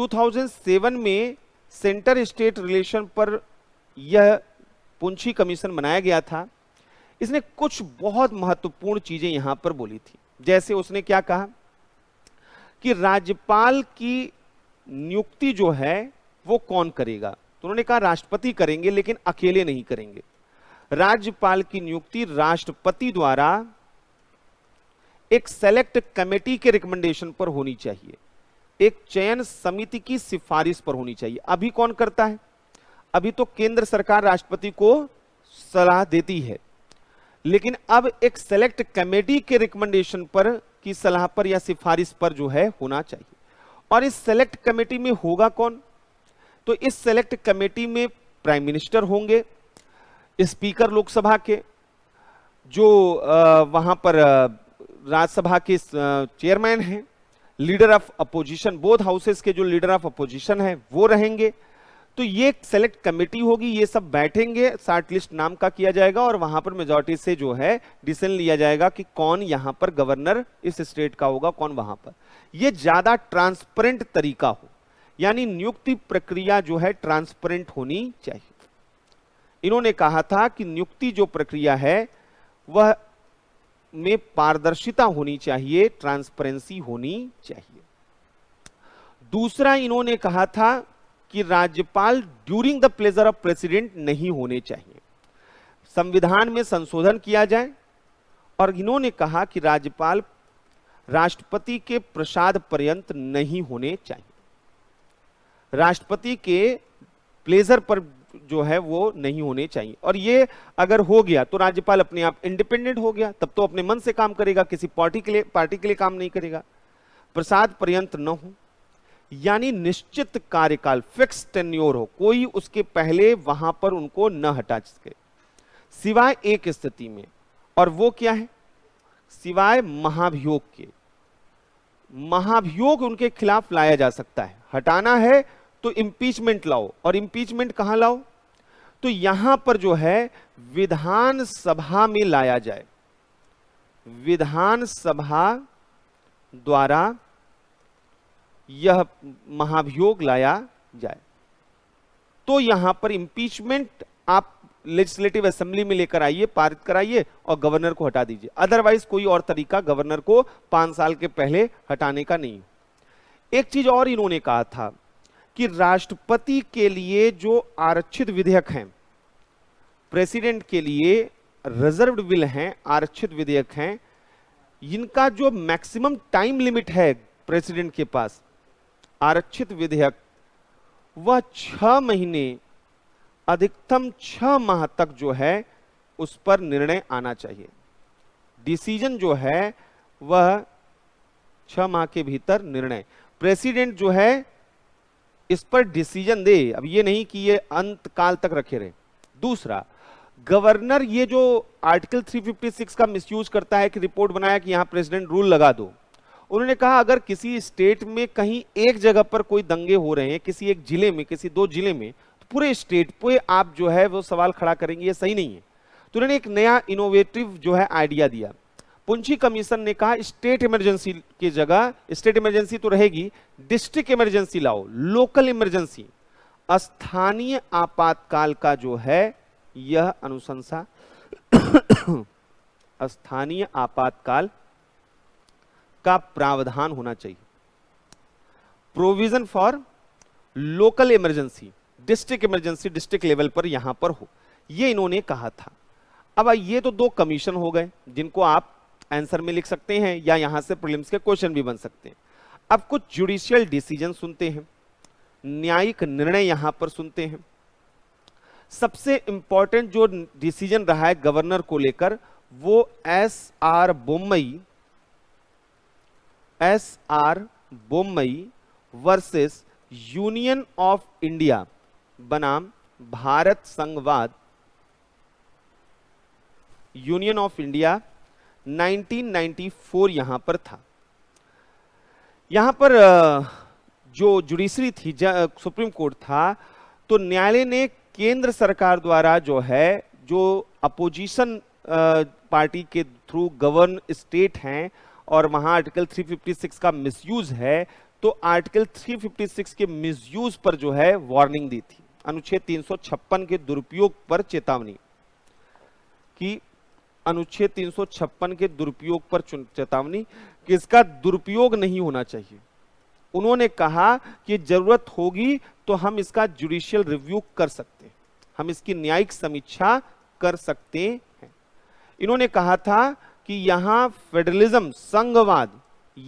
2007 में सेंटर स्टेट रिलेशन पर यह पुंछी कमीशन बनाया गया था इसने कुछ बहुत महत्वपूर्ण चीजें यहां पर बोली थी जैसे उसने क्या कहा कि राज्यपाल की नियुक्ति जो है वो कौन करेगा तो उन्होंने कहा राष्ट्रपति करेंगे लेकिन अकेले नहीं करेंगे राज्यपाल की नियुक्ति राष्ट्रपति द्वारा एक सेलेक्ट कमेटी के रिकमेंडेशन पर होनी चाहिए एक चयन समिति की सिफारिश पर होनी चाहिए अभी कौन करता है अभी तो केंद्र सरकार राष्ट्रपति को सलाह देती है लेकिन अब एक सेलेक्ट कमेटी के रिकमेंडेशन पर की सलाह पर या सिफारिश पर जो है होना चाहिए और इस सेलेक्ट कमेटी में होगा कौन तो इस सेलेक्ट कमेटी में प्राइम मिनिस्टर होंगे स्पीकर लोकसभा के जो वहां पर राज्यसभा के चेयरमैन हैं leader of opposition both houses के जो लीडर ऑफ अपोजिशन है वो रहेंगे तो ये सेलेक्ट कमेटी होगी ये सब बैठेंगे शार्ट लिस्ट नाम का किया जाएगा और वहां पर मेजोरिटी से जो है डिसीजन लिया जाएगा कि कौन यहां पर गवर्नर इस स्टेट का होगा कौन वहां पर ये ज्यादा ट्रांसपेरेंट तरीका हो यानी नियुक्ति प्रक्रिया जो है ट्रांसपेरेंट होनी चाहिए इन्होंने कहा था कि नियुक्ति जो प्रक्रिया है वह में पारदर्शिता होनी चाहिए ट्रांसपेरेंसी होनी चाहिए दूसरा इन्होंने कहा था कि राज्यपाल during the pleasure of president नहीं होने चाहिए संविधान में संशोधन किया जाए और इन्होंने कहा कि राज्यपाल राष्ट्रपति के प्रसाद पर्यंत नहीं होने चाहिए राष्ट्रपति के प्लेजर पर जो है वो नहीं होने चाहिए और ये अगर हो गया तो राज्यपाल अपने आप इंडिपेंडेंट हो गया तब तो अपने मन से काम करेगा किसी पार्टी के लिए पार्टी के लिए काम नहीं करेगा प्रसाद पर्यंत न हो यानी निश्चित कार्यकाल फिक्स टेन्योर हो कोई उसके पहले वहां पर उनको न हटा सके सिवाय एक स्थिति में और वो क्या है सिवाय महाभियोग के महाभियोग उनके खिलाफ लाया जा सकता है हटाना है तो इम्पीचमेंट लाओ और इम्पीचमेंट कहां लाओ तो यहां पर जो है विधानसभा में लाया जाए विधानसभा द्वारा यह महाभियोग लाया जाए तो यहां पर इंपीचमेंट आप लेजिस्लेटिव असेंबली में लेकर आइए पारित कराइए और गवर्नर को हटा दीजिए अदरवाइज कोई और तरीका गवर्नर को पांच साल के पहले हटाने का नहीं एक चीज और इन्होंने कहा था कि राष्ट्रपति के लिए जो आरक्षित विधेयक हैं प्रेसिडेंट के लिए रिजर्व्ड बिल हैं आरक्षित विधेयक हैं इनका जो मैक्सिमम टाइम लिमिट है प्रेसिडेंट के पास आरक्षित विधेयक वह छह महीने अधिकतम छह माह तक जो है उस पर निर्णय आना चाहिए डिसीजन जो है वह छह माह के भीतर निर्णय प्रेसिडेंट जो है इस पर डिसीजन दे अब ये नहीं कि ये अंत काल तक रखे रहे दूसरा गवर्नर ये जो आर्टिकल 356 का मिसयूज करता है कि रिपोर्ट बनाया कि यहां प्रेसिडेंट रूल लगा दो उन्होंने कहा अगर किसी स्टेट में कहीं एक जगह पर कोई दंगे हो रहे हैं किसी एक जिले में किसी दो जिले में तो पूरे स्टेट पे आप जो है वो सवाल खड़ा करेंगे ये सही नहीं है तो उन्होंने एक नया इनोवेटिव जो है आइडिया दिया पुंछी कमीशन ने कहा स्टेट इमरजेंसी की जगह स्टेट इमरजेंसी तो रहेगी डिस्ट्रिक्ट इमरजेंसी लाओ लोकल इमरजेंसी स्थानीय आपातकाल का जो है यह अनुशंसा *coughs* स्थानीय आपातकाल का प्रावधान होना चाहिए provision for local emergency district emergency district level पर यहां पर हो यह इन्होंने कहा था अब ये तो दो कमीशन हो गए जिनको आप आंसर में लिख सकते हैं या यहां से प्रिलिम्स के क्वेश्चन भी बन सकते हैं अब कुछ जुडिशियल डिसीजन सुनते हैं न्यायिक निर्णय यहां पर सुनते हैं सबसे इंपॉर्टेंट जो डिसीजन रहा है गवर्नर को लेकर वो S R Bommai S R Bommai versus Union of India बनाम भारत संघवाद यूनियन ऑफ इंडिया 1994 यहां पर था यहां पर जो जुडिशरी थी सुप्रीम कोर्ट था तो न्यायालय ने केंद्र सरकार द्वारा जो है जो अपोजिशन पार्टी के थ्रू गवर्न स्टेट हैं और वहां आर्टिकल 356 का मिसयूज है तो आर्टिकल 356 के मिसयूज पर जो है वार्निंग दी थी अनुच्छेद 356 के दुरुपयोग पर चेतावनी कि अनुच्छेद 356 के दुरुपयोग पर चेतावनी कि इसका दुरुपयोग नहीं होना चाहिए उन्होंने कहा कि जरूरत होगी तो हम इसका जुडिशियल रिव्यू कर सकते हैं हम इसकी न्यायिक समीक्षा कर सकते हैं इन्होंने कहा था कि यहां फेडरलिज्म संघवाद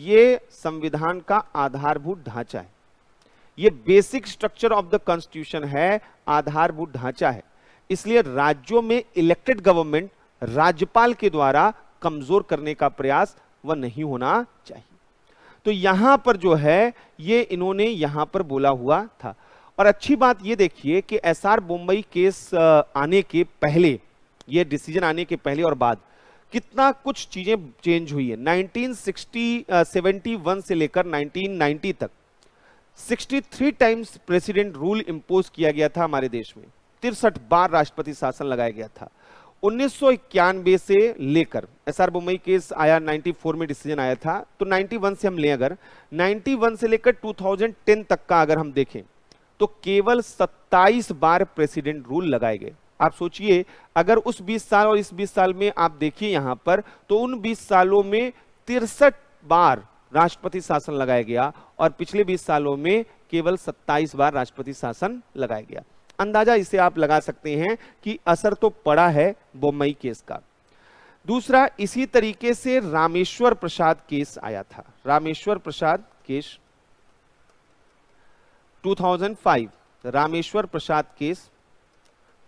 ये संविधान का आधारभूत ढांचा है ये basic structure of the constitution है आधारभूत ढांचा है इसलिए राज्यों में इलेक्टेड गवर्नमेंट राज्यपाल के द्वारा कमजोर करने का प्रयास वह नहीं होना चाहिए तो यहां पर जो है ये इन्होंने यहां पर बोला हुआ था और अच्छी बात ये देखिए कि एसआर मुंबई केस आने के पहले ये डिसीजन आने के पहले और बाद कितना कुछ चीजें चेंज हुई है 1960 71 से लेकर 1990 तक 63 टाइम्स प्रेसिडेंट रूल इंपोज किया गया था हमारे देश में तिरसठ बार राष्ट्रपति शासन लगाया गया था उन्नीस से लेकर एस आर बुम्बई केस आया 94 में डिसीजन आया था तो 91 से हम लें अगर 91 से लेकर 2010 तक का अगर हम देखें तो केवल 27 बार प्रेसिडेंट रूल लगाए गए आप सोचिए अगर उस 20 साल और इस 20 साल में आप देखिए यहां पर तो उन 20 सालों में तिरसठ बार राष्ट्रपति शासन लगाया गया और पिछले 20 सालों में केवल 27 बार राष्ट्रपति शासन लगाया गया अंदाजा इसे आप लगा सकते हैं कि असर तो पड़ा है बोम्बई केस का दूसरा इसी तरीके से रामेश्वर प्रसाद केस आया था रामेश्वर प्रसाद केस 2005 रामेश्वर प्रसाद केस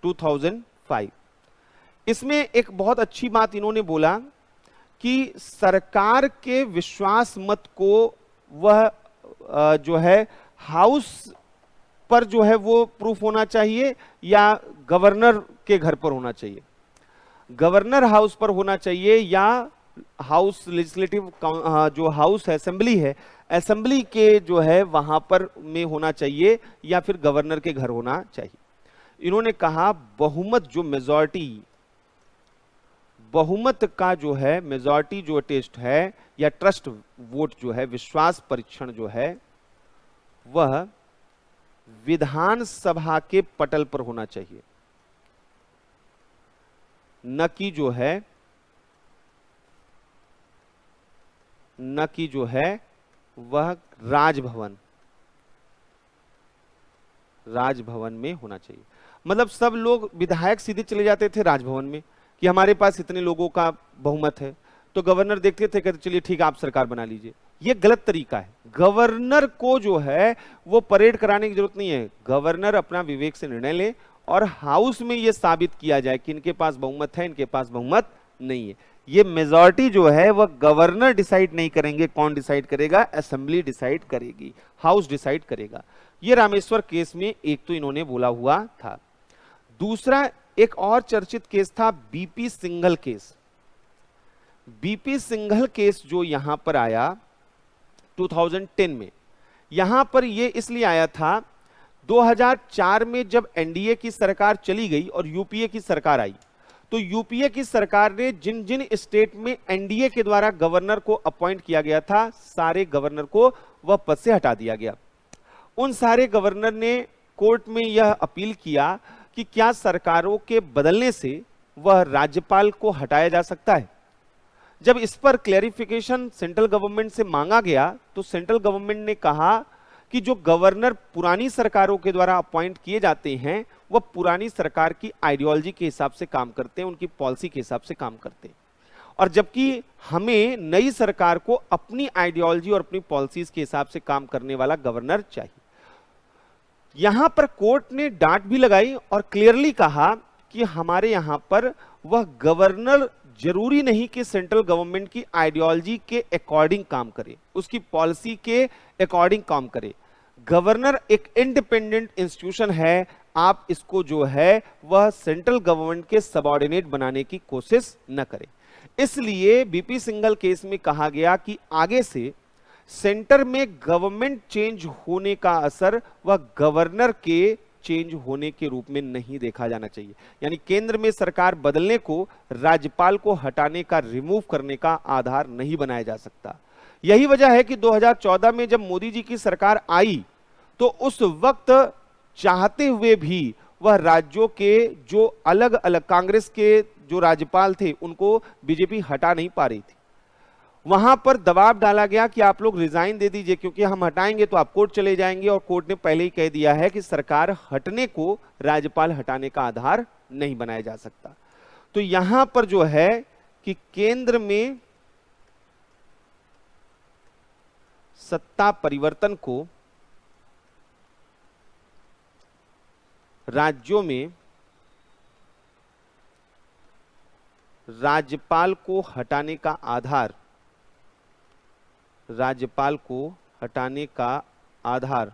2005 इसमें एक बहुत अच्छी बात इन्होंने बोला कि सरकार के विश्वास मत को वह जो है हाउस पर जो है वो प्रूफ होना चाहिए या गवर्नर के घर पर होना चाहिए गवर्नर हाउस पर होना चाहिए या हाउस लेजिस्लेटिव जो हाउस है असेंबली है असेंबली के जो है वहां पर में होना चाहिए या फिर गवर्नर के घर होना चाहिए इन्होंने कहा बहुमत जो मेजॉरिटी बहुमत का जो है मेजोरिटी जो टेस्ट है या ट्रस्ट वोट जो है विश्वास परीक्षण जो है वह विधानसभा के पटल पर होना चाहिए न कि जो है न कि जो है वह राजभवन राजभवन में होना चाहिए मतलब सब लोग विधायक सीधे चले जाते थे राजभवन में कि हमारे पास इतने लोगों का बहुमत है तो गवर्नर देखते थे कहते चलिए ठीक है आप सरकार बना लीजिए ये गलत तरीका है गवर्नर को जो है वो परेड कराने की जरूरत नहीं है गवर्नर अपना विवेक से निर्णय ले और हाउस में ये साबित किया जाए कि इनके पास बहुमत है इनके पास बहुमत नहीं है ये मेजोरिटी जो है वह गवर्नर डिसाइड नहीं करेंगे कौन डिसाइड करेगा असेंबली डिसाइड करेगी हाउस डिसाइड करेगा ये रामेश्वर केस में एक तो इन्होंने बोला हुआ था दूसरा एक और चर्चित केस था BP Singhal case BP Singhal case जो यहां पर आया 2010 में यहां पर ये इसलिए आया था 2004 में जब एनडीए की सरकार चली गई और यूपीए की सरकार आई तो यूपीए की सरकार ने जिन जिन स्टेट में एनडीए के द्वारा गवर्नर को अपॉइंट किया गया था सारे गवर्नर को वह पद से हटा दिया गया उन सारे गवर्नर ने कोर्ट में यह अपील किया कि क्या सरकारों के बदलने से वह राज्यपाल को हटाया जा सकता है जब इस पर क्लैरिफिकेशन सेंट्रल गवर्नमेंट से मांगा गया तो सेंट्रल गवर्नमेंट ने कहा कि जो गवर्नर पुरानी सरकारों के द्वारा अपॉइंट किए जाते हैं वह पुरानी सरकार की आइडियोलॉजी के हिसाब से काम करते हैं उनकी पॉलिसी के हिसाब से काम करते हैं और जबकि हमें नई सरकार को अपनी आइडियोलॉजी और अपनी पॉलिसीज के हिसाब से काम करने वाला गवर्नर चाहिए यहां पर कोर्ट ने डांट भी लगाई और क्लियरली कहा कि हमारे यहां पर वह गवर्नर जरूरी नहीं कि सेंट्रल गवर्नमेंट की आइडियोलॉजी के अकॉर्डिंग काम करे उसकी पॉलिसी के अकॉर्डिंग काम करे गवर्नर एक इंडिपेंडेंट इंस्टीट्यूशन है आप इसको जो है वह सेंट्रल गवर्नमेंट के सबॉर्डिनेट बनाने की कोशिश न करें इसलिए बीपी सिंगल केस में कहा गया कि आगे से सेंटर में गवर्नमेंट चेंज होने का असर वह गवर्नर के चेंज होने के रूप में नहीं देखा जाना चाहिए यानी केंद्र में सरकार बदलने को राज्यपाल को हटाने का रिमूव करने का आधार नहीं बनाया जा सकता यही वजह है कि 2014 में जब मोदी जी की सरकार आई तो उस वक्त चाहते हुए भी वह राज्यों के जो अलग अलग कांग्रेस के जो राज्यपाल थे उनको बीजेपी हटा नहीं पा रही थी वहां पर दबाव डाला गया कि आप लोग रिजाइन दे दीजिए क्योंकि हम हटाएंगे तो आप कोर्ट चले जाएंगे और कोर्ट ने पहले ही कह दिया है कि सरकार हटने को राज्यपाल हटाने का आधार नहीं बनाया जा सकता तो यहां पर जो है कि केंद्र में सत्ता परिवर्तन को राज्यों में राज्यपाल को हटाने का आधार राज्यपाल को हटाने का आधार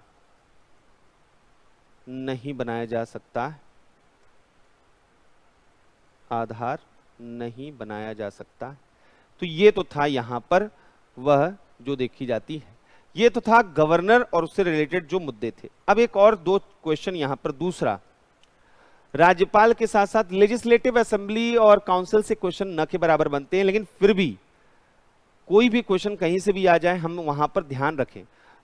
नहीं बनाया जा सकता आधार नहीं बनाया जा सकता तो ये तो था यहां पर वह जो देखी जाती है ये तो था गवर्नर और उससे रिलेटेड जो मुद्दे थे अब एक और दो क्वेश्चन यहां पर दूसरा राज्यपाल के साथ साथ लेजिस्लेटिव असेंबली और काउंसिल से क्वेश्चन न के बराबर बनते हैं लेकिन फिर भी कोई भी क्वेश्चन कहीं से भी आ जाए हम वहां पर ध्यान रखें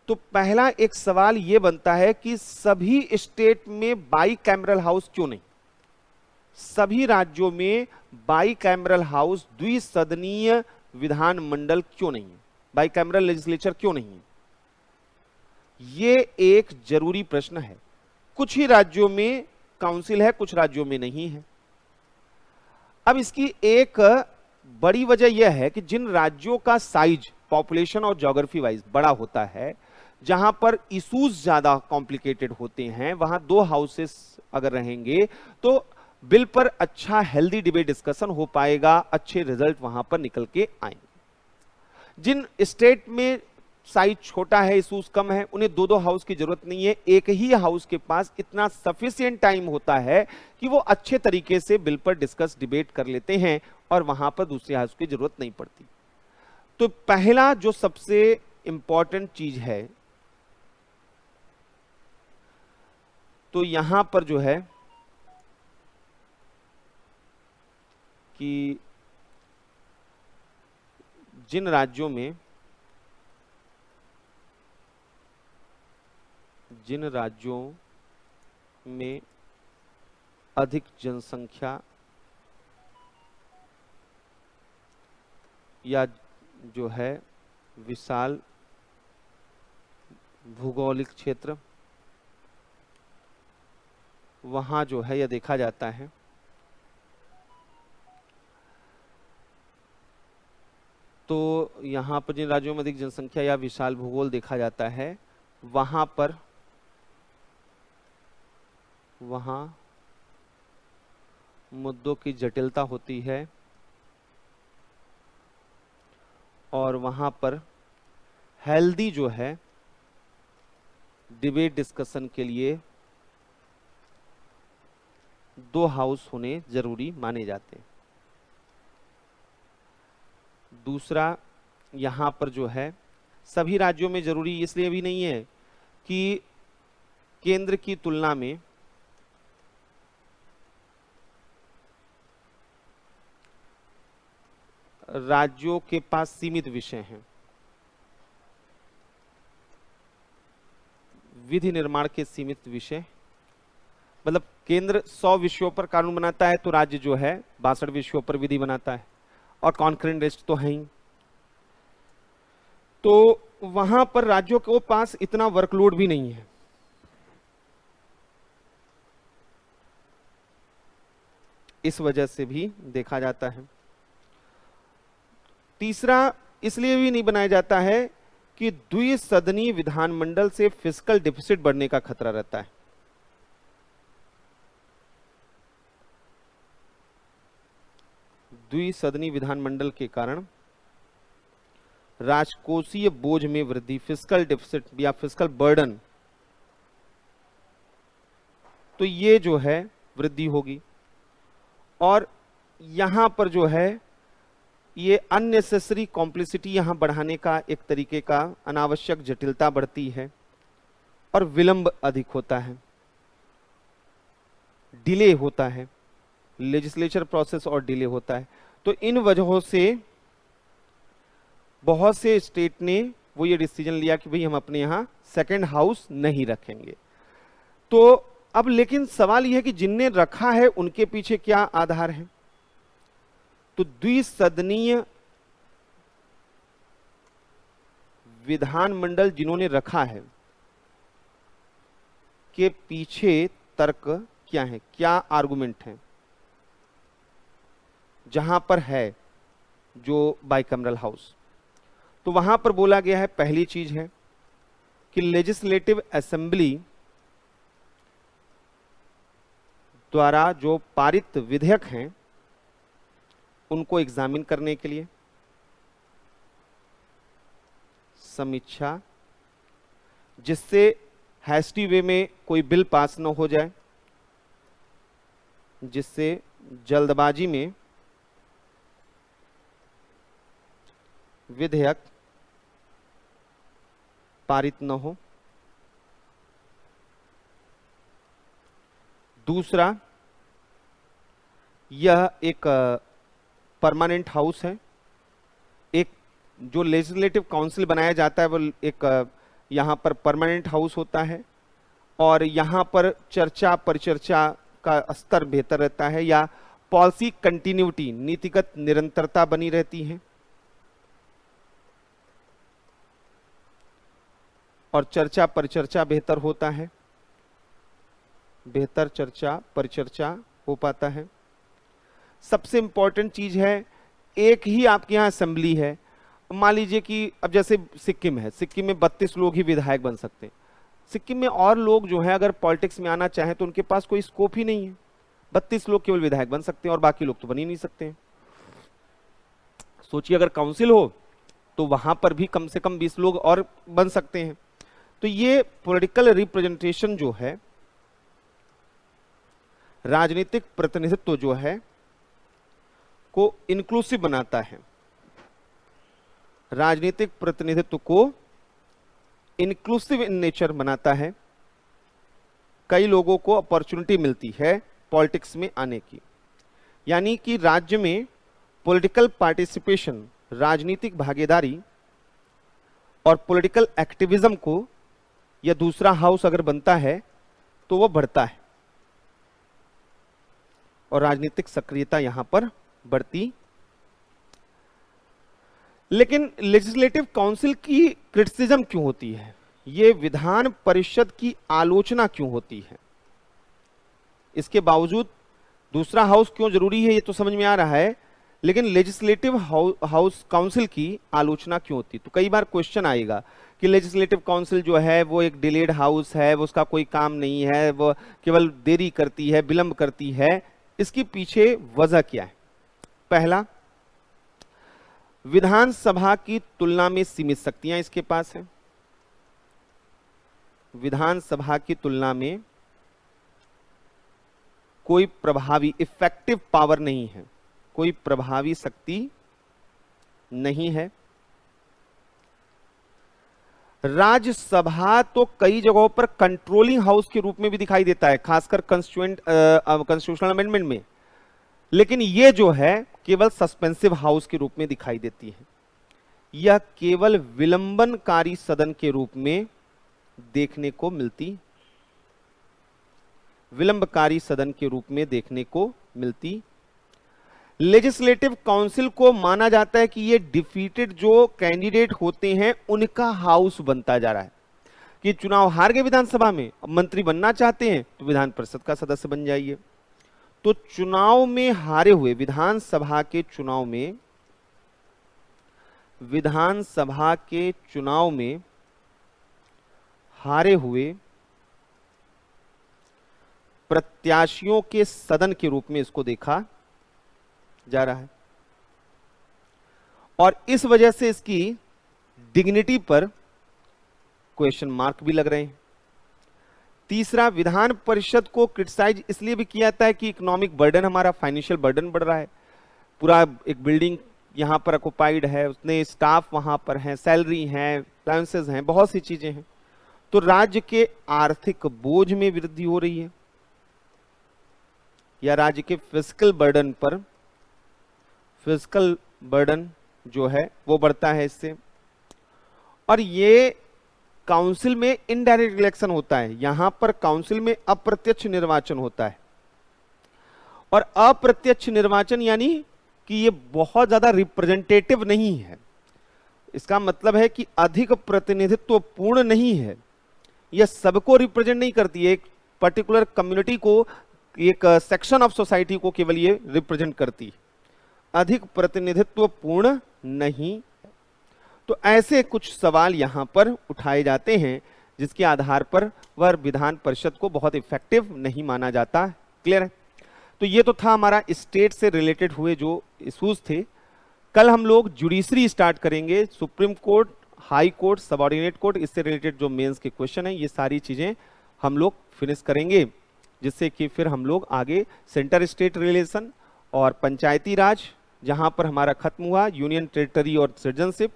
तो पहला एक सवाल ये बनता है कि सभी स्टेट में बाई कैमरल हाउस क्यों नहीं सभी राज्यों में बाई कैमरल हाउस द्विसदनीय विधानमंडल क्यों नहीं है बाई कैमरल लेजिस्लेचर क्यों नहीं है ये एक जरूरी प्रश्न है कुछ ही राज्यों में काउंसिल है कुछ राज्यों में नहीं है अब इसकी एक बड़ी वजह यह है कि जिन राज्यों का साइज पॉपुलेशन और जोग्राफी वाइज बड़ा होता है जहां पर इशूज ज्यादा कॉम्प्लिकेटेड होते हैं वहां दो हाउसेस अगर रहेंगे तो बिल पर अच्छा हेल्दी डिबेट डिस्कशन हो पाएगा अच्छे रिजल्ट वहां पर निकल के आएंगे जिन स्टेट में साइज छोटा है इशूज कम है उन्हें दो दो हाउस की जरूरत नहीं है एक ही हाउस के पास इतना सफिशियंट टाइम होता है कि वो अच्छे तरीके से बिल पर डिस्कस डिबेट कर लेते हैं और वहां पर दूसरे हाउस की जरूरत नहीं पड़ती तो पहला जो सबसे इंपॉर्टेंट चीज है तो यहां पर जो है कि जिन राज्यों में जिन राज्यों में अधिक जनसंख्या या जो है विशाल भूगोलिक क्षेत्र वहाँ जो है यह देखा जाता है तो यहाँ पर जिन राज्यों में अधिक जनसंख्या या विशाल भूगोल देखा जाता है वहाँ पर वहाँ मुद्दों की जटिलता होती है और वहाँ पर हेल्दी जो है डिबेट डिस्कशन के लिए दो हाउस होने जरूरी माने जाते हैं दूसरा यहाँ पर जो है सभी राज्यों में जरूरी इसलिए भी नहीं है कि केंद्र की तुलना में राज्यों के पास सीमित विषय हैं विधि निर्माण के सीमित विषय मतलब केंद्र 100 विषयों पर कानून बनाता है तो राज्य जो है बासठ विषयों पर विधि बनाता है और कॉन्क्रेंट रेस्ट तो है ही तो वहां पर राज्यों के पास इतना वर्कलोड भी नहीं है इस वजह से भी देखा जाता है तीसरा इसलिए भी नहीं बनाया जाता है कि द्विसदनी विधानमंडल से फिजिकल डिफिसिट बढ़ने का खतरा रहता है द्विसदनी विधानमंडल के कारण राजकोषीय बोझ में वृद्धि फिजिकल डिफिसिट या फिजिकल बर्डन तो ये जो है वृद्धि होगी और यहां पर जो है ये अननेसेसरी कॉम्प्लिसिटी यहाँ बढ़ाने का एक तरीके का अनावश्यक जटिलता बढ़ती है और विलंब अधिक होता है डिले होता है लेजिस्लेचर प्रोसेस और डिले होता है तो इन वजहों से बहुत से स्टेट ने वो ये डिसीजन लिया कि भाई हम अपने यहाँ सेकेंड हाउस नहीं रखेंगे तो अब लेकिन सवाल यह है कि जिनने रखा है उनके पीछे क्या आधार है तो द्विसदनीय विधानमंडल जिन्होंने रखा है के पीछे तर्क क्या है क्या आर्गुमेंट है जहां पर है जो बाइकमरल हाउस तो वहां पर बोला गया है पहली चीज है कि लेजिस्लेटिव असेंबली द्वारा जो पारित विधेयक हैं उनको एग्जामिन करने के लिए समीक्षा जिससे हैस्टी वे में कोई बिल पास न हो जाए जिससे जल्दबाजी में विधेयक पारित न हो दूसरा यह एक परमानेंट हाउस है एक जो लेजिस्लेटिव काउंसिल बनाया जाता है वो एक यहाँ पर परमानेंट हाउस होता है और यहाँ पर चर्चा परिचर्चा का स्तर बेहतर रहता है या पॉलिसी कंटिन्यूटी नीतिगत निरंतरता बनी रहती है और चर्चा परिचर्चा बेहतर होता है बेहतर चर्चा परिचर्चा हो पाता है सबसे इम्पॉर्टेंट चीज़ है एक ही आपके यहाँ असेंबली है मान लीजिए कि अब जैसे सिक्किम है सिक्किम में बत्तीस लोग ही विधायक बन सकते हैं सिक्किम में और लोग जो हैं अगर पॉलिटिक्स में आना चाहें तो उनके पास कोई स्कोप ही नहीं है बत्तीस लोग केवल विधायक बन सकते हैं और बाकी लोग तो बन ही नहीं सकते सोचिए अगर काउंसिल हो तो वहां पर भी कम से कम बीस लोग और बन सकते हैं तो ये पॉलिटिकल रिप्रेजेंटेशन जो है राजनीतिक प्रतिनिधित्व जो है को इंक्लूसिव बनाता है राजनीतिक प्रतिनिधित्व को इंक्लूसिव इन नेचर बनाता है कई लोगों को अपॉर्चुनिटी मिलती है पॉलिटिक्स में आने की यानी कि राज्य में पॉलिटिकल पार्टिसिपेशन राजनीतिक भागीदारी और पॉलिटिकल एक्टिविज्म को या दूसरा हाउस अगर बनता है तो वह बढ़ता है और राजनीतिक सक्रियता यहां पर बढ़ती लेकिन लेजिस्लेटिव काउंसिल की क्रिटिसिज्म क्यों होती है ये विधान परिषद की आलोचना क्यों होती है इसके बावजूद दूसरा हाउस क्यों जरूरी है ये तो समझ में आ रहा है लेकिन लेजिस्लेटिव हाउस काउंसिल की आलोचना क्यों होती तो कई बार क्वेश्चन आएगा कि लेजिस्लेटिव काउंसिल जो है वो एक डिलेड हाउस है वो उसका कोई काम नहीं है वो केवल देरी करती है विलंब करती है इसके पीछे वजह क्या है पहला विधानसभा की तुलना में सीमित शक्तियां इसके पास है विधानसभा की तुलना में कोई प्रभावी इफेक्टिव पावर नहीं है कोई प्रभावी शक्ति नहीं है राज्यसभा तो कई जगहों पर कंट्रोलिंग हाउस के रूप में भी दिखाई देता है खासकर कंस्टिट्यूएंट कंस्टिट्यूशनल अमेंडमेंट में लेकिन ये जो है केवल सस्पेंसिव हाउस के रूप में दिखाई देती है यह केवल विलंबनकारी सदन के रूप में देखने को मिलती विलंबकारी सदन के रूप में देखने को मिलती लेजिस्लेटिव काउंसिल को माना जाता है कि ये डिफीटेड जो कैंडिडेट होते हैं उनका हाउस बनता जा रहा है कि चुनाव हार गए विधानसभा में मंत्री बनना चाहते हैं तो विधान परिषद का सदस्य बन जाइए तो चुनाव में हारे हुए विधानसभा के चुनाव में विधानसभा के चुनाव में हारे हुए प्रत्याशियों के सदन के रूप में इसको देखा जा रहा है और इस वजह से इसकी डिग्निटी पर क्वेश्चन मार्क भी लग रहे हैं तीसरा विधान परिषद को क्रिटिसाइज इसलिए भी किया जाता है कि इकोनॉमिक बर्डन हमारा फाइनेंशियल बर्डन बढ़ रहा है पूरा एक बिल्डिंग यहाँ पर अकोपाइड है उसने स्टाफ वहाँ पर हैं सैलरी हैं अलाउंसेज हैं बहुत सी चीज़ें हैं तो राज्य के आर्थिक बोझ में वृद्धि हो रही है या राज्य के फिजिकल बर्डन पर फिजिकल बर्डन जो है वो बढ़ता है इससे और ये काउंसिल में इनडायरेक्ट इलेक्शन होता है यहां पर काउंसिल में अप्रत्यक्ष निर्वाचन होता है और अप्रत्यक्ष निर्वाचन यानी कि ये बहुत ज्यादा रिप्रेजेंटेटिव नहीं है इसका मतलब है कि अधिक प्रतिनिधित्व पूर्ण नहीं है यह सबको रिप्रेजेंट नहीं करती है एक पर्टिकुलर कम्युनिटी को एक सेक्शन ऑफ सोसाइटी को केवल ये रिप्रेजेंट करती है अधिक प्रतिनिधित्व पूर्ण नहीं तो ऐसे कुछ सवाल यहाँ पर उठाए जाते हैं जिसके आधार पर वह विधान परिषद को बहुत इफेक्टिव नहीं माना जाता क्लियर है तो ये तो था हमारा स्टेट से रिलेटेड हुए जो इशूज़ थे कल हम लोग जुडिशरी स्टार्ट करेंगे supreme court high court subordinate court इससे रिलेटेड जो मेंस के क्वेश्चन हैं ये सारी चीज़ें हम लोग फिनिश करेंगे जिससे कि फिर हम लोग आगे सेंटर स्टेट रिलेशन और पंचायती राज जहाँ पर हमारा ख़त्म हुआ यूनियन टेरिटरी और सिटीजनशिप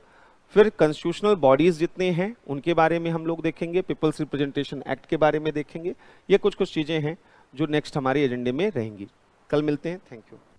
फिर कॉन्स्टिट्यूशनल बॉडीज जितने हैं उनके बारे में हम लोग देखेंगे पीपल्स रिप्रेजेंटेशन एक्ट के बारे में देखेंगे ये कुछ कुछ चीज़ें हैं जो नेक्स्ट हमारे एजेंडे में रहेंगी कल मिलते हैं थैंक यू